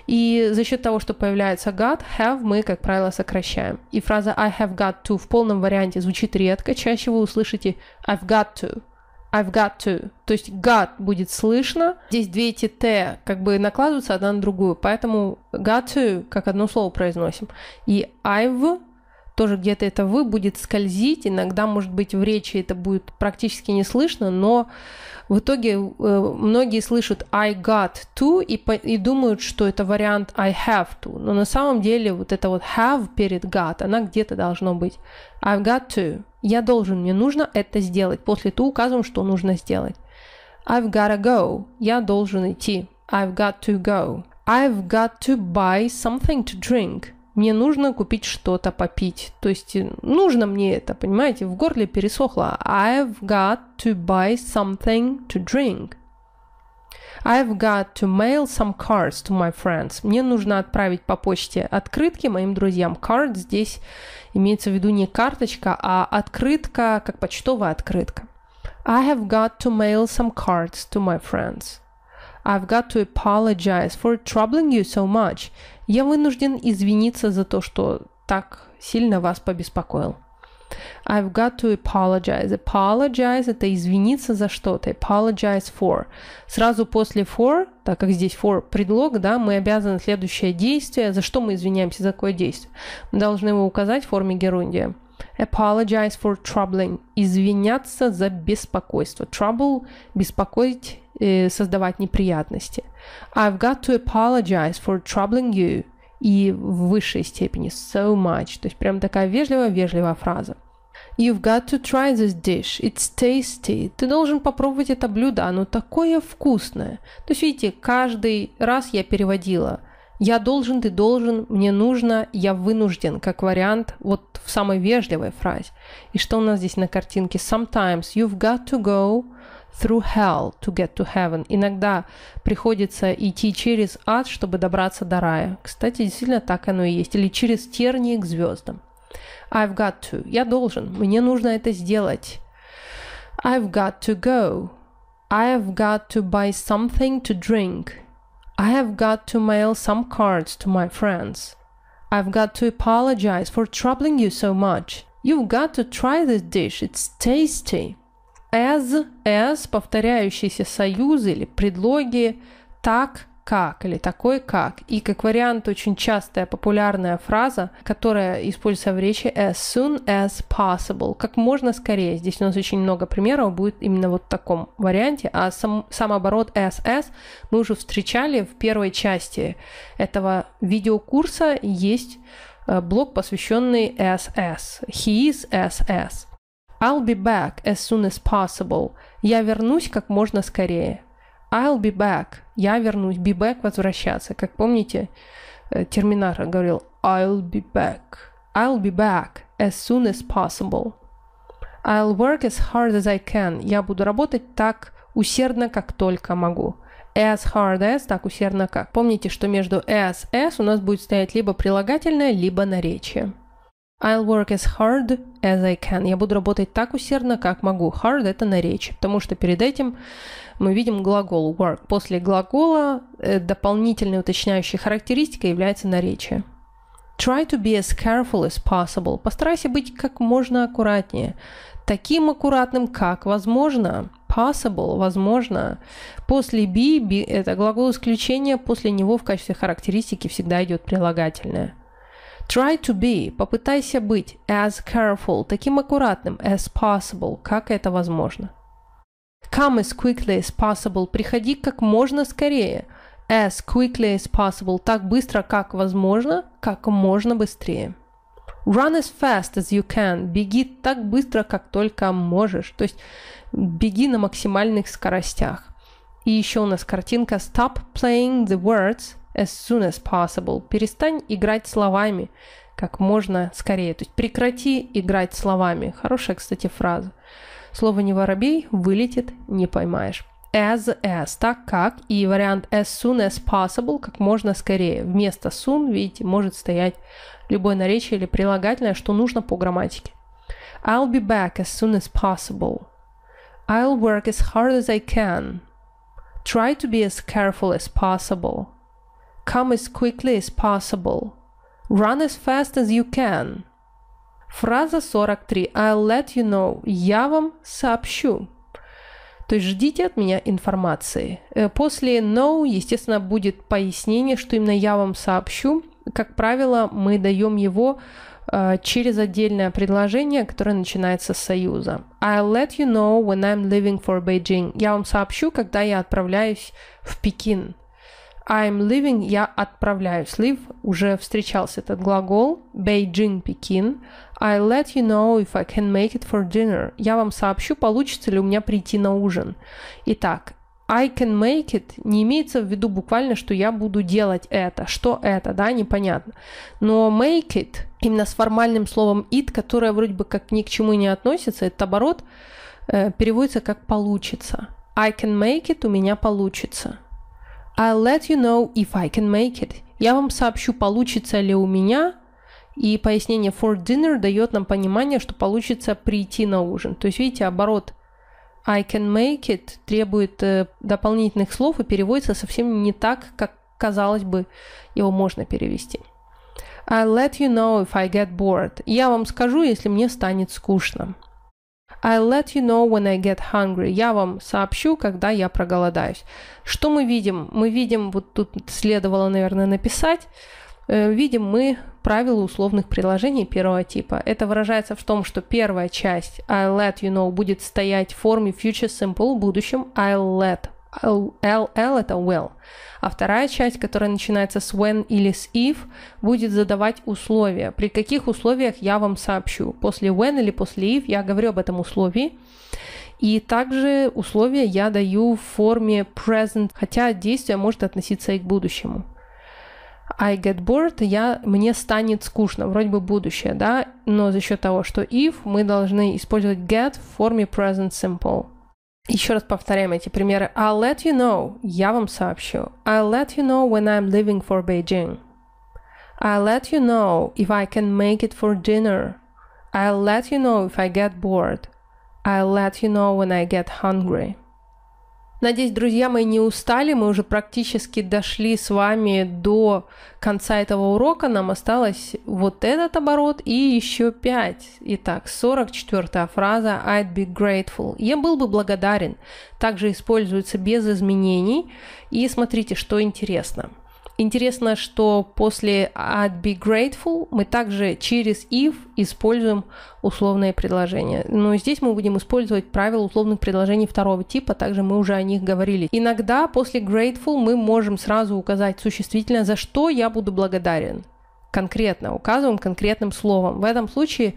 Speaker 1: И за счет того, что появляется got, have мы, как правило, сокращаем. И фраза I have got to в полном варианте звучит редко, чаще вы услышите I've got to. I've got to. То есть got будет слышно. Здесь две эти Т как бы накладываются одна на другую, поэтому got to как одно слово произносим. И I've тоже где-то это вы будет скользить, иногда, может быть, в речи это будет практически не слышно, но в итоге э, многие слышат I got to и, и думают, что это вариант I have to. Но на самом деле вот это вот have перед got, она где-то должно быть. I've got to. Я должен, мне нужно это сделать. После to указываем, что нужно сделать. I've gotta go. Я должен идти. I've got to go. I've got to buy something to drink мне нужно купить что-то попить. То есть э, нужно мне это, понимаете, в горле пересохло. I've got to buy something to drink. I've got to mail some cards to my friends. Мне нужно отправить по почте открытки моим друзьям. Card здесь имеется в виду не карточка, а открытка, как почтовая открытка. I have got to mail some cards to my friends. I've got to apologize for troubling you so much. Я вынужден извиниться за то, что так сильно вас побеспокоил. I've got to apologize. Apologize – это извиниться за что-то. Apologize for. Сразу после for, так как здесь for предлог, да, мы обязаны следующее действие. За что мы извиняемся, за какое действие? Мы должны его указать в форме герундия. Apologize for troubling. Извиняться за беспокойство. Trouble – беспокоить Э, создавать неприятности. I've got to apologize for troubling you. И в высшей степени so much. То есть прям такая вежливая-вежливая фраза. You've got to try this dish. It's tasty. Ты должен попробовать это блюдо. Оно такое вкусное. То есть, видите, каждый раз я переводила «я должен», «ты должен», «мне нужно», «я вынужден» как вариант вот в самой вежливой фразе. И что у нас здесь на картинке? Sometimes you've got to go through hell to get to heaven. Иногда приходится идти через ад, чтобы добраться до рая. Кстати, действительно так оно и есть. Или через тернии к звездам. I've got to. Я должен. Мне нужно это сделать. I've got to go. I've got to buy something to drink. I have got to mail some cards to my friends. I've got to apologize for troubling you so much. You've got to try this dish. It's tasty. as, as, повторяющиеся союзы или предлоги так, как или такой как. И как вариант очень частая популярная фраза, которая используется в речи as soon as possible, как можно скорее. Здесь у нас очень много примеров будет именно вот в таком варианте, а сам, сам оборот SS мы уже встречали в первой части этого видеокурса. Есть э, блок посвященный SS. He is SS. I'll be back as soon as possible. Я вернусь как можно скорее. I'll be back. Я вернусь. Be back – возвращаться. Как помните, э, Терминатор говорил I'll be back. I'll be back as soon as possible. I'll work as hard as I can. Я буду работать так усердно, как только могу. As hard as, так усердно как. Помните, что между as, as у нас будет стоять либо прилагательное, либо наречие. I'll work as hard as I can. Я буду работать так усердно, как могу. Hard – это наречие, потому что перед этим мы видим глагол work. После глагола э, дополнительной уточняющей характеристикой является наречие. Try to be as careful as possible. Постарайся быть как можно аккуратнее. Таким аккуратным, как возможно. Possible – возможно. После be, be – это глагол исключения, после него в качестве характеристики всегда идет прилагательное – Try to be, попытайся быть as careful, таким аккуратным as possible, как это возможно. Come as quickly as possible, приходи как можно скорее. As quickly as possible, так быстро, как возможно, как можно быстрее. Run as fast as you can. Беги так быстро, как только можешь. То есть беги на максимальных скоростях. И еще у нас картинка Stop playing the words as soon as possible. Перестань играть словами как можно скорее. То есть прекрати играть словами. Хорошая, кстати, фраза. Слово «не воробей» вылетит, не поймаешь. As, as, так как, и вариант as soon as possible, как можно скорее. Вместо soon, видите, может стоять любое наречие или прилагательное, что нужно по грамматике. I'll be back as soon as possible. I'll work as hard as I can. Try to be as careful as possible. Come as quickly as possible. Run as fast as you can. Фраза 43. I'll let you know. Я вам сообщу. То есть ждите от меня информации. Э, после no, естественно, будет пояснение, что именно я вам сообщу. Как правило, мы даем его э, через отдельное предложение, которое начинается с союза. I'll let you know when I'm leaving for Beijing. Я вам сообщу, когда я отправляюсь в Пекин. I'm leaving я отправляюсь. Leave уже встречался этот глагол. Beijing, Пекин. I'll let you know if I can make it for dinner. Я вам сообщу, получится ли у меня прийти на ужин. Итак, I can make it не имеется в виду буквально, что я буду делать это. Что это, да, непонятно. Но make it именно с формальным словом it, которое вроде бы как ни к чему не относится, это оборот э, переводится как получится. I can make it, у меня получится. I'll let you know if I can make it. Я вам сообщу, получится ли у меня. И пояснение for dinner дает нам понимание, что получится прийти на ужин. То есть, видите, оборот I can make it требует э, дополнительных слов и переводится совсем не так, как казалось бы его можно перевести. I'll let you know if I get bored. Я вам скажу, если мне станет скучно. I'll let you know when I get hungry. Я вам сообщу, когда я проголодаюсь. Что мы видим? Мы видим, вот тут следовало, наверное, написать, э, видим мы правила условных предложений первого типа. Это выражается в том, что первая часть I'll let you know будет стоять в форме future simple в будущем I'll let L, L это will. А вторая часть, которая начинается с when или с if, будет задавать условия. При каких условиях я вам сообщу. После when или после if я говорю об этом условии. И также условия я даю в форме present, хотя действие может относиться и к будущему. I get bored, я, мне станет скучно, вроде бы будущее, да, но за счет того, что if, мы должны использовать get в форме present simple. Еще раз повторяем эти примеры. I'll let you know. Я вам сообщу. I'll let you know when I'm leaving for Beijing. I'll let you know if I can make it for dinner. I'll let you know if I get bored. I'll let you know when I get hungry. Надеюсь, друзья мои, не устали. Мы уже практически дошли с вами до конца этого урока. Нам осталось вот этот оборот и еще пять. Итак, 44 фраза «I'd be grateful». «Я был бы благодарен». Также используется без изменений. И смотрите, что интересно – Интересно, что после I'd be grateful мы также через if используем условное предложение. Но здесь мы будем использовать правила условных предложений второго типа, также мы уже о них говорили. Иногда после grateful мы можем сразу указать существительное, за что я буду благодарен конкретно, указываем конкретным словом. В этом случае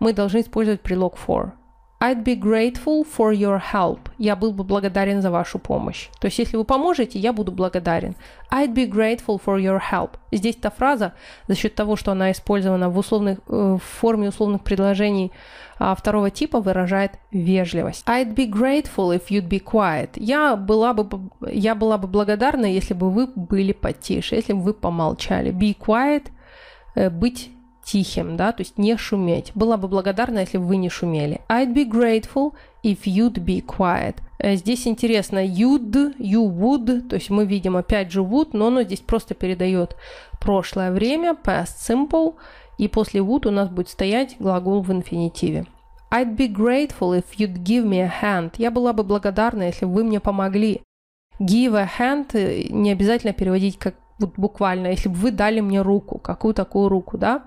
Speaker 1: мы должны использовать прилог for. I'd be grateful for your help. Я был бы благодарен за вашу помощь. То есть, если вы поможете, я буду благодарен. I'd be grateful for your help. Здесь эта фраза, за счет того, что она использована в, условных, э, в форме условных предложений а, второго типа, выражает вежливость. I'd be grateful if you'd be quiet. Я была бы, я была бы благодарна, если бы вы были потише, если бы вы помолчали. Be quiet э, – быть тихим, да, то есть не шуметь. Была бы благодарна, если бы вы не шумели. I'd be grateful if you'd be quiet. Э, здесь интересно you'd, you would, то есть мы видим опять же would, но оно здесь просто передает прошлое время, past simple, и после would у нас будет стоять глагол в инфинитиве. I'd be grateful if you'd give me a hand. Я была бы благодарна, если бы вы мне помогли. Give a hand э, не обязательно переводить как вот буквально, если бы вы дали мне руку, какую такую руку, да.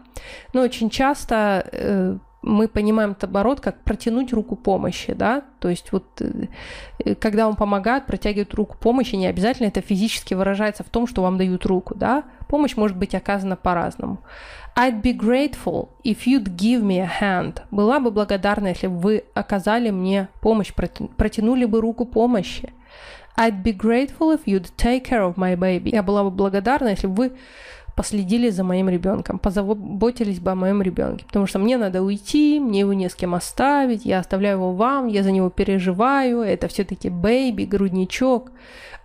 Speaker 1: Но очень часто э, мы понимаем этот оборот как протянуть руку помощи, да, то есть вот э, когда он помогает, протягивает руку помощи, не обязательно это физически выражается в том, что вам дают руку, да, помощь может быть оказана по-разному. I'd be grateful if you'd give me a hand. Была бы благодарна, если бы вы оказали мне помощь, протянули бы руку помощи. I'd be grateful if you'd take care of my baby. Я была бы благодарна, если бы вы последили за моим ребенком, позаботились бы о моем ребенке. Потому что мне надо уйти, мне его не с кем оставить, я оставляю его вам, я за него переживаю, это все-таки baby, грудничок.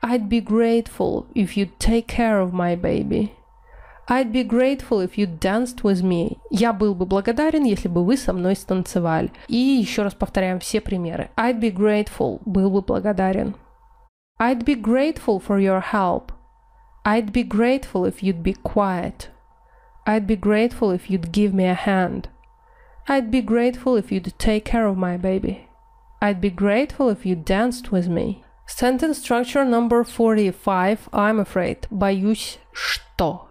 Speaker 1: I'd be grateful if you'd take care of my baby. I'd be grateful if you danced with me. Я был бы благодарен, если бы вы со мной станцевали. И еще раз повторяем все примеры. I'd be grateful. Был бы благодарен. I'd be grateful for your help. I'd be grateful if you'd be quiet. I'd be grateful if you'd give me a hand. I'd be grateful if you'd take care of my baby. I'd be grateful if you danced with me. Sentence structure number 45, I'm afraid. Боюсь, что.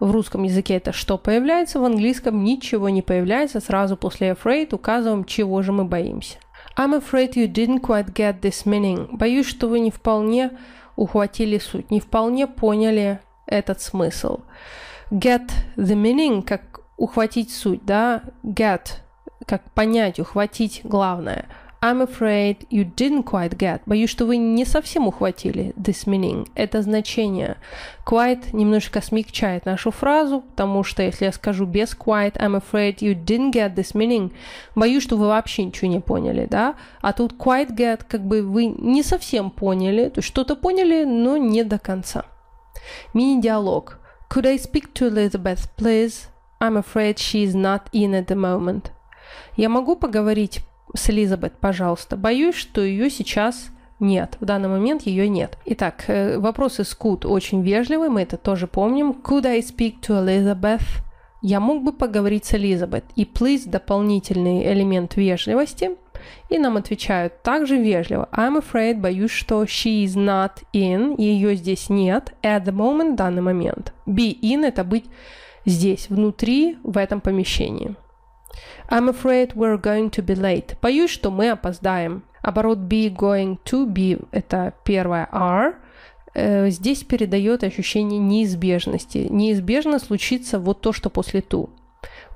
Speaker 1: В русском языке это «что» появляется, в английском ничего не появляется. Сразу после afraid указываем, чего же мы боимся. I'm afraid you didn't quite get this meaning. Боюсь, что вы не вполне ухватили суть, не вполне поняли этот смысл. Get the meaning, как ухватить суть, да? Get, как понять, ухватить главное – I'm afraid you didn't quite get. Боюсь, что вы не совсем ухватили this meaning. Это значение. Quite немножко смягчает нашу фразу, потому что если я скажу без quite, I'm afraid you didn't get this meaning, боюсь, что вы вообще ничего не поняли, да? А тут quite get, как бы вы не совсем поняли, то что-то поняли, но не до конца. Мини-диалог. Could I speak to Elizabeth, please? I'm afraid she is not in at the moment. Я могу поговорить с Элизабет, пожалуйста. Боюсь, что ее сейчас нет, в данный момент ее нет. Итак, э, вопросы с кут очень вежливые, мы это тоже помним. Could I speak to Elizabeth? Я мог бы поговорить с Элизабет. И please дополнительный элемент вежливости. И нам отвечают также вежливо. I'm afraid, боюсь, что she is not in, ее здесь нет. At the moment, в данный момент. Be in – это быть здесь, внутри, в этом помещении. I'm afraid we're going to be late. Боюсь, что мы опоздаем. Оборот be going to be – это первое R. Э, здесь передает ощущение неизбежности. Неизбежно случится вот то, что после ту.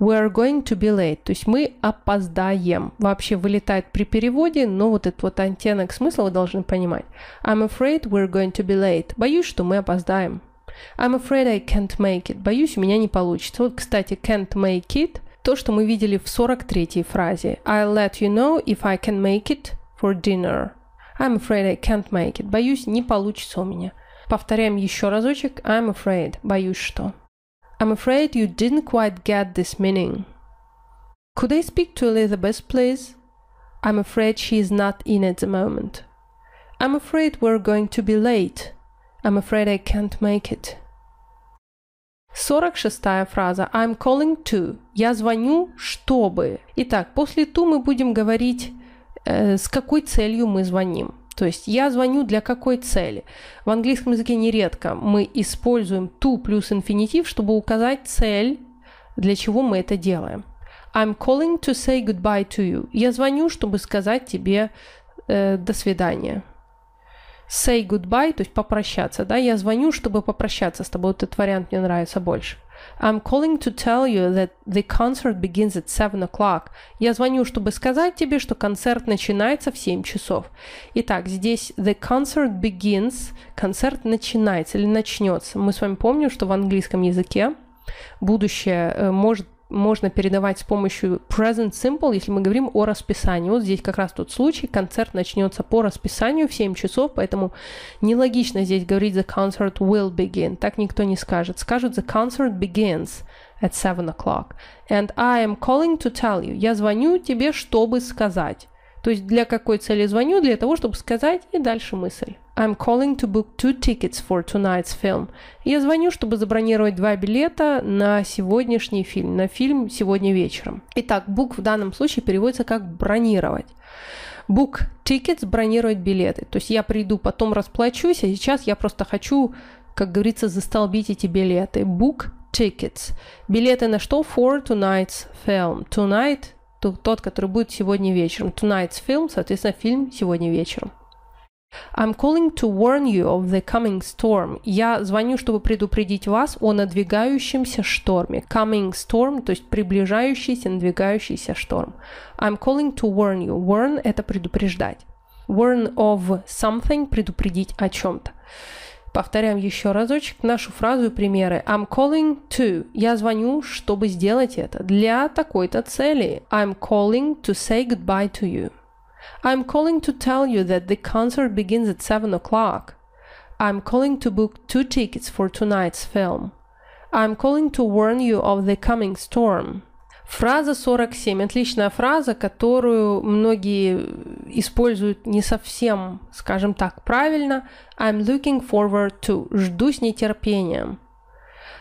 Speaker 1: We are going to be late. То есть мы опоздаем. Вообще вылетает при переводе, но вот этот вот оттенок смысла вы должны понимать. I'm afraid we're going to be late. Боюсь, что мы опоздаем. I'm afraid I can't make it. Боюсь, у меня не получится. Вот, кстати, can't make it то, что мы видели в 43-й фразе «I'll let you know if I can make it for dinner». «I'm afraid I can't make it». «Боюсь, не получится у меня». Повторяем еще разочек «I'm afraid». «Боюсь, что». «I'm afraid you didn't quite get this meaning». «Could I speak to Elizabeth, please?» «I'm afraid she is not in at the moment». «I'm afraid we're going to be late». «I'm afraid I can't make it». 46 фраза. I'm calling to. Я звоню, чтобы. Итак, после to мы будем говорить, э, с какой целью мы звоним. То есть я звоню для какой цели? В английском языке нередко мы используем to плюс инфинитив, чтобы указать цель, для чего мы это делаем. I'm calling to say goodbye to you. Я звоню, чтобы сказать тебе э, до свидания say goodbye, то есть попрощаться, да, я звоню, чтобы попрощаться с тобой, вот этот вариант мне нравится больше. I'm calling to tell you that the concert begins at 7 o'clock. Я звоню, чтобы сказать тебе, что концерт начинается в 7 часов. Итак, здесь the concert begins, концерт начинается или начнется. Мы с вами помним, что в английском языке будущее э, может можно передавать с помощью present simple, если мы говорим о расписании. Вот здесь как раз тот случай, концерт начнется по расписанию в 7 часов, поэтому нелогично здесь говорить the concert will begin, так никто не скажет. Скажут the concert begins at 7 o'clock. And I am calling to tell you. Я звоню тебе, чтобы сказать. То есть для какой цели звоню? Для того, чтобы сказать и дальше мысль. I'm calling to book two tickets for tonight's film. Я звоню, чтобы забронировать два билета на сегодняшний фильм, на фильм сегодня вечером. Итак, book в данном случае переводится как бронировать. Book tickets бронировать билеты. То есть я приду, потом расплачусь, а сейчас я просто хочу, как говорится, застолбить эти билеты. Book tickets. Билеты на что? For tonight's film. Tonight тот, который будет сегодня вечером. Tonight's film, соответственно, фильм сегодня вечером. I'm calling to warn you of the coming storm. Я звоню, чтобы предупредить вас о надвигающемся шторме. Coming storm, то есть приближающийся, надвигающийся шторм. I'm calling to warn you. Warn – это предупреждать. Warn of something – предупредить о чем-то. Повторяем еще разочек нашу фразу и примеры. I'm calling to. Я звоню, чтобы сделать это. Для такой-то цели. I'm calling to say goodbye to you. I'm calling to tell you that the concert begins at 7 o'clock. I'm calling to book two tickets for tonight's film. I'm calling to warn you of the coming storm. Фраза 47. Отличная фраза, которую многие используют не совсем, скажем так, правильно. I'm looking forward to. Жду с нетерпением.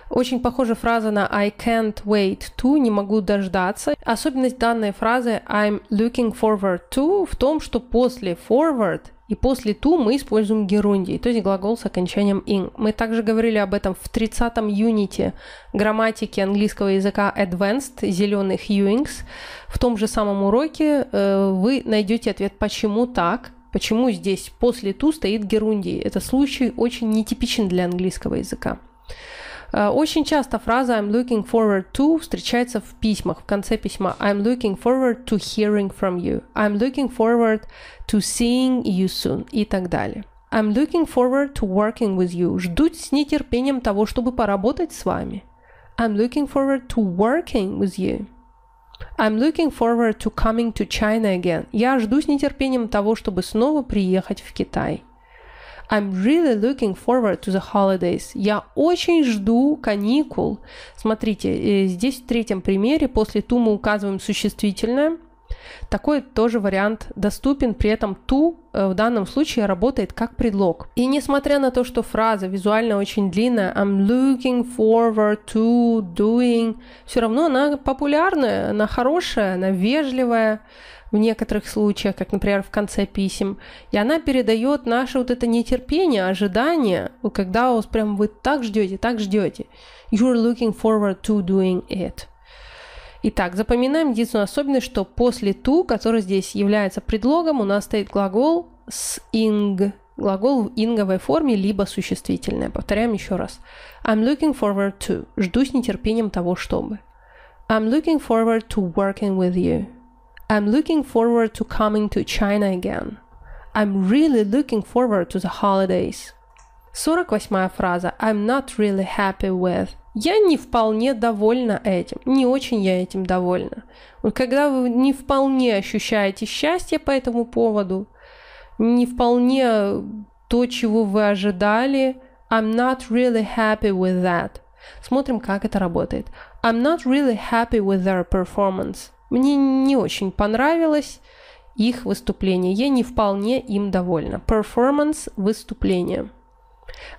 Speaker 1: Очень похожа фраза на I can't wait to, не могу дождаться. Особенность данной фразы I'm looking forward to в том, что после forward и после ту мы используем герундий, то есть глагол с окончанием ing. Мы также говорили об этом в 30-м юните грамматики английского языка Advanced, зеленых Ewings. В том же самом уроке э, вы найдете ответ «Почему так?», почему здесь после ту стоит герундий. Это случай очень нетипичен для английского языка. Очень часто фраза «I'm looking forward to» встречается в письмах, в конце письма. «I'm looking forward to hearing from you». «I'm looking forward to seeing you soon» и так далее. «I'm looking forward to working with you». Жду с нетерпением того, чтобы поработать с вами. «I'm looking forward to working with you». I'm looking forward to coming to China again. Я жду с нетерпением того, чтобы снова приехать в Китай. I'm really looking forward to the holidays. Я очень жду каникул. Смотрите, э, здесь в третьем примере после ту мы указываем существительное. Такой тоже вариант доступен, при этом ту э, в данном случае работает как предлог. И несмотря на то, что фраза визуально очень длинная, I'm looking forward to doing, все равно она популярная, она хорошая, она вежливая в некоторых случаях, как, например, в конце писем. И она передает наше вот это нетерпение, ожидание, вот когда вот прям вы так ждете, так ждете. You're looking forward to doing it. Итак, запоминаем единственную особенность, что после to, который здесь является предлогом, у нас стоит глагол с ing, глагол в инговой форме, либо существительное. Повторяем еще раз. I'm looking forward to. Жду с нетерпением того, чтобы. I'm looking forward to working with you. I'm looking forward to coming to China again. I'm really looking forward to the holidays. 48 фраза. I'm not really happy with. Я не вполне довольна этим. Не очень я этим довольна. Когда вы не вполне ощущаете счастье по этому поводу, не вполне то, чего вы ожидали, I'm not really happy with that. Смотрим, как это работает. I'm not really happy with their performance. Мне не очень понравилось их выступление. Я не вполне им довольна. Performance – выступление.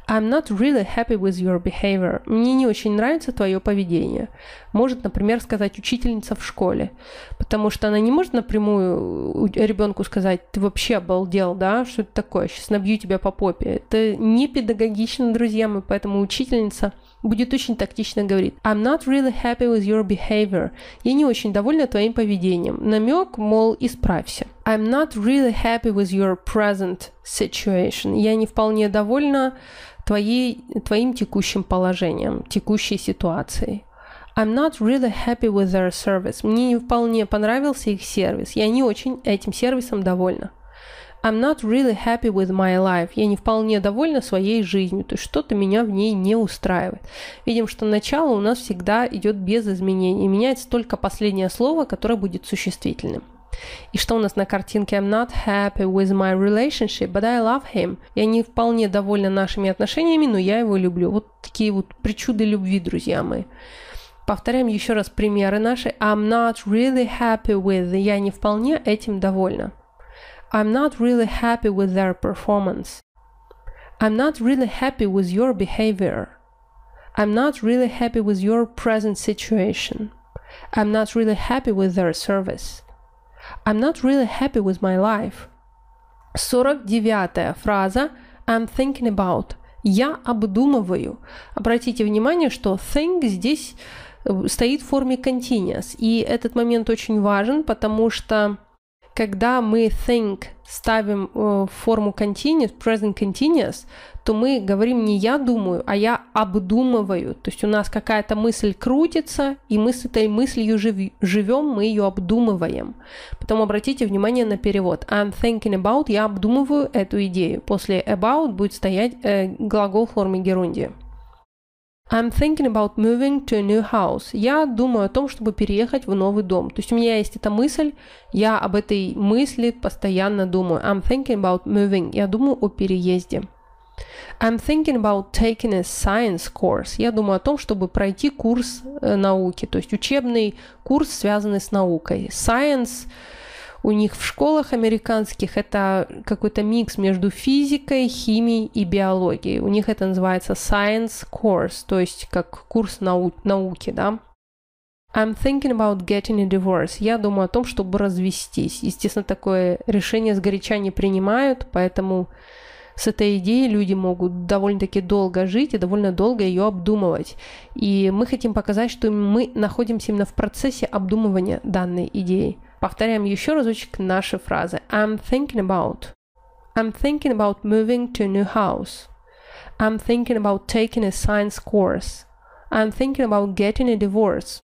Speaker 1: I'm not really happy with your behavior. Мне не очень нравится твое поведение. Может, например, сказать учительница в школе. Потому что она не может напрямую ребенку сказать, ты вообще обалдел, да, что это такое, сейчас набью тебя по попе. Это не педагогично, друзья мои, поэтому учительница – будет очень тактично говорить «I'm not really happy with your behavior». «Я не очень довольна твоим поведением». Намек, мол, исправься. «I'm not really happy with your present situation». «Я не вполне довольна твоей, твоим текущим положением, текущей ситуацией». I'm not really happy with their service. Мне не вполне понравился их сервис. Я не очень этим сервисом довольна. I'm not really happy with my life. Я не вполне довольна своей жизнью, то есть что-то меня в ней не устраивает. Видим, что начало у нас всегда идет без изменений. Меняется только последнее слово, которое будет существительным. И что у нас на картинке? I'm not happy with my relationship, but I love him. Я не вполне довольна нашими отношениями, но я его люблю. Вот такие вот причуды любви, друзья мои. Повторяем еще раз примеры наши. I'm not really happy with. Я не вполне этим довольна. I'm not really happy with their performance. I'm not really happy with your behavior. I'm not really happy with your present situation. I'm not really happy with their service. I'm not really happy with my life. 49 фраза I'm thinking about. Я обдумываю. Обратите внимание, что think здесь э, стоит в форме continuous. И этот момент очень важен, потому что когда мы think ставим э, форму continuous, present continuous, то мы говорим не я думаю, а я обдумываю. То есть у нас какая-то мысль крутится, и мы с этой мыслью живем, мы ее обдумываем. Потом обратите внимание на перевод. I'm thinking about, я обдумываю эту идею. После about будет стоять э, глагол в форме герундия. I'm thinking about moving to a new house. Я думаю о том, чтобы переехать в новый дом. То есть у меня есть эта мысль, я об этой мысли постоянно думаю. I'm thinking about moving. Я думаю о переезде. I'm thinking about taking a science course. Я думаю о том, чтобы пройти курс э, науки, то есть учебный курс, связанный с наукой. Science у них в школах американских это какой-то микс между физикой, химией и биологией. У них это называется science course, то есть как курс нау- науки, да. I'm thinking about getting a divorce. Я думаю о том, чтобы развестись. Естественно, такое решение сгоряча не принимают, поэтому с этой идеей люди могут довольно-таки долго жить и довольно долго ее обдумывать. И мы хотим показать, что мы находимся именно в процессе обдумывания данной идеи. Повторяем еще разочек наши фразы. I'm thinking about. I'm thinking about moving to a new house. I'm thinking about taking a science course. I'm thinking about getting a divorce.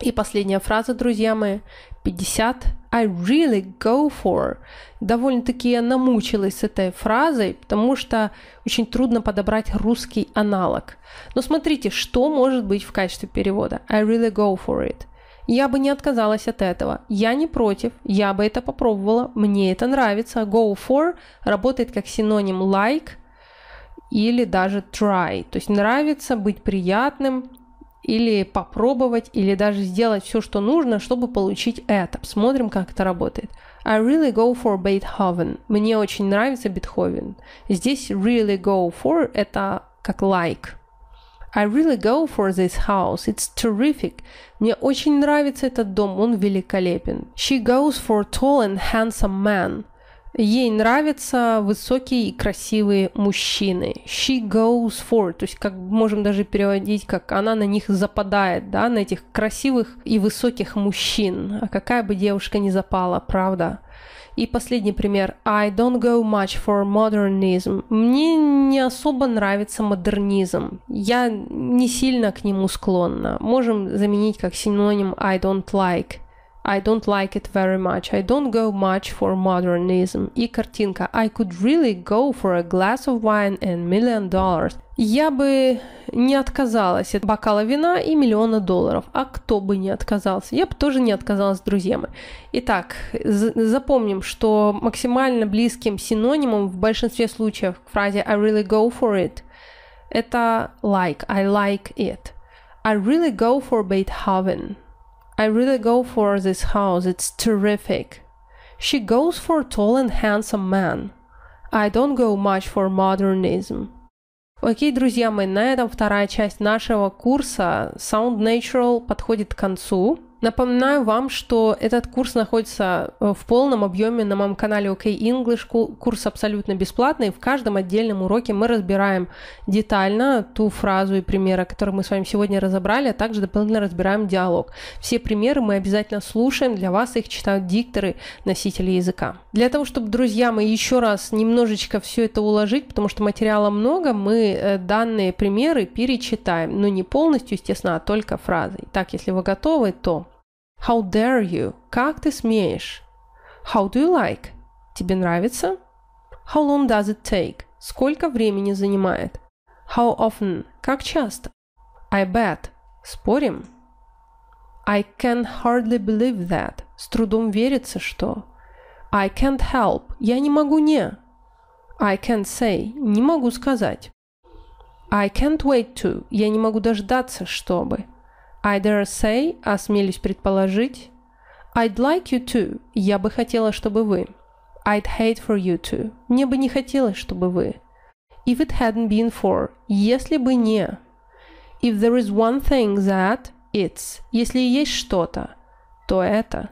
Speaker 1: И последняя фраза, друзья мои, 50. I really go for. Довольно-таки я намучилась с этой фразой, потому что очень трудно подобрать русский аналог. Но смотрите, что может быть в качестве перевода. I really go for it. Я бы не отказалась от этого. Я не против, я бы это попробовала, мне это нравится. Go for работает как синоним like или даже try. То есть нравится быть приятным, или попробовать, или даже сделать все, что нужно, чтобы получить это. Посмотрим, как это работает. I really go for Beethoven. Мне очень нравится Бетховен. Здесь really go for это как like. I really go for this house. It's terrific. Мне очень нравится этот дом, он великолепен. She goes for tall and handsome man. Ей нравятся высокие и красивые мужчины. She goes for, то есть как можем даже переводить, как она на них западает, да, на этих красивых и высоких мужчин. А какая бы девушка не запала, правда? И последний пример. I don't go much for modernism. Мне не особо нравится модернизм. Я не сильно к нему склонна. Можем заменить как синоним I don't like. I don't like it very much. I don't go much for modernism. И картинка I could really go for a glass of wine and million dollars. Я бы не отказалась от бокала вина и миллиона долларов. А кто бы не отказался? Я бы тоже не отказалась, друзья мои. Итак, запомним, что максимально близким синонимом в большинстве случаев к фразе I really go for it это like, I like it. I really go for Beethoven. I really go for this house, it's terrific. She goes for tall and handsome man. I don't go much for modernism. Окей, друзья мои, на этом вторая часть нашего курса Sound Natural подходит к концу. Напоминаю вам, что этот курс находится э, в полном объеме на моем канале OK English. Курс абсолютно бесплатный. В каждом отдельном уроке мы разбираем детально ту фразу и примеры, которые мы с вами сегодня разобрали, а также дополнительно разбираем диалог. Все примеры мы обязательно слушаем. Для вас их читают дикторы, носители языка. Для того, чтобы, друзья мои, еще раз немножечко все это уложить, потому что материала много, мы э, данные примеры перечитаем. Но не полностью, естественно, а только фразы. Итак, если вы готовы, то How dare you? Как ты смеешь? How do you like? Тебе нравится? How long does it take? Сколько времени занимает? How often? Как часто? I bet. Спорим? I can hardly believe that. С трудом верится, что... I can't help. Я не могу не. I can't say. Не могу сказать. I can't wait to. Я не могу дождаться, чтобы. I dare say, осмелюсь предположить. I'd like you to, я бы хотела, чтобы вы. I'd hate for you to, мне бы не хотелось, чтобы вы. If it hadn't been for, если бы не. If there is one thing that, it's, если есть что-то, то это.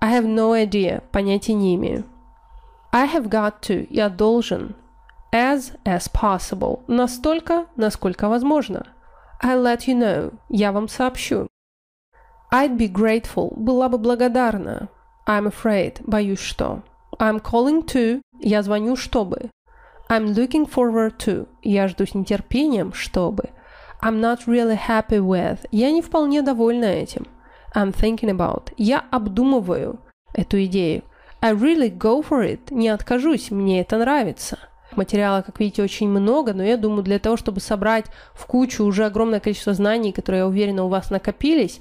Speaker 1: I have no idea, понятия не имею. I have got to, я должен. As, as possible, настолько, насколько возможно. I'll let you know. Я вам сообщу. I'd be grateful. Была бы благодарна. I'm afraid. Боюсь что. I'm calling to. Я звоню чтобы. I'm looking forward to. Я жду с нетерпением чтобы. I'm not really happy with. Я не вполне довольна этим. I'm thinking about. Я обдумываю эту идею. I really go for it. Не откажусь. Мне это нравится. Материала, как видите, очень много, но я думаю, для того, чтобы собрать в кучу уже огромное количество знаний, которые, я уверена, у вас накопились,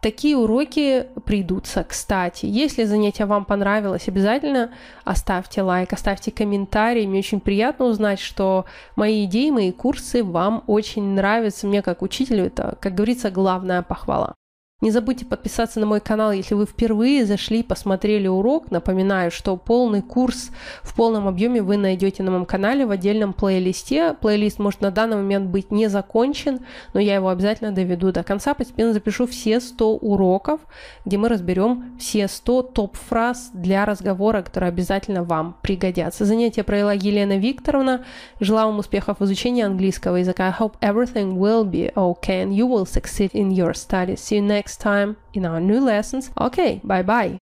Speaker 1: такие уроки придутся. Кстати, если занятие вам понравилось, обязательно оставьте лайк, оставьте комментарий. Мне очень приятно узнать, что мои идеи, мои курсы вам очень нравятся. Мне как учителю это, как говорится, главная похвала. Не забудьте подписаться на мой канал, если вы впервые зашли и посмотрели урок. Напоминаю, что полный курс в полном объеме вы найдете на моем канале в отдельном плейлисте. Плейлист может на данный момент быть не закончен, но я его обязательно доведу до конца. Постепенно запишу все 100 уроков, где мы разберем все 100 топ-фраз для разговора, которые обязательно вам пригодятся. Занятие провела Елена Викторовна. Желаю вам успехов в изучении английского языка. I hope everything will be okay and you will succeed in your studies. See you next next time in our new lessons. Okay, bye bye.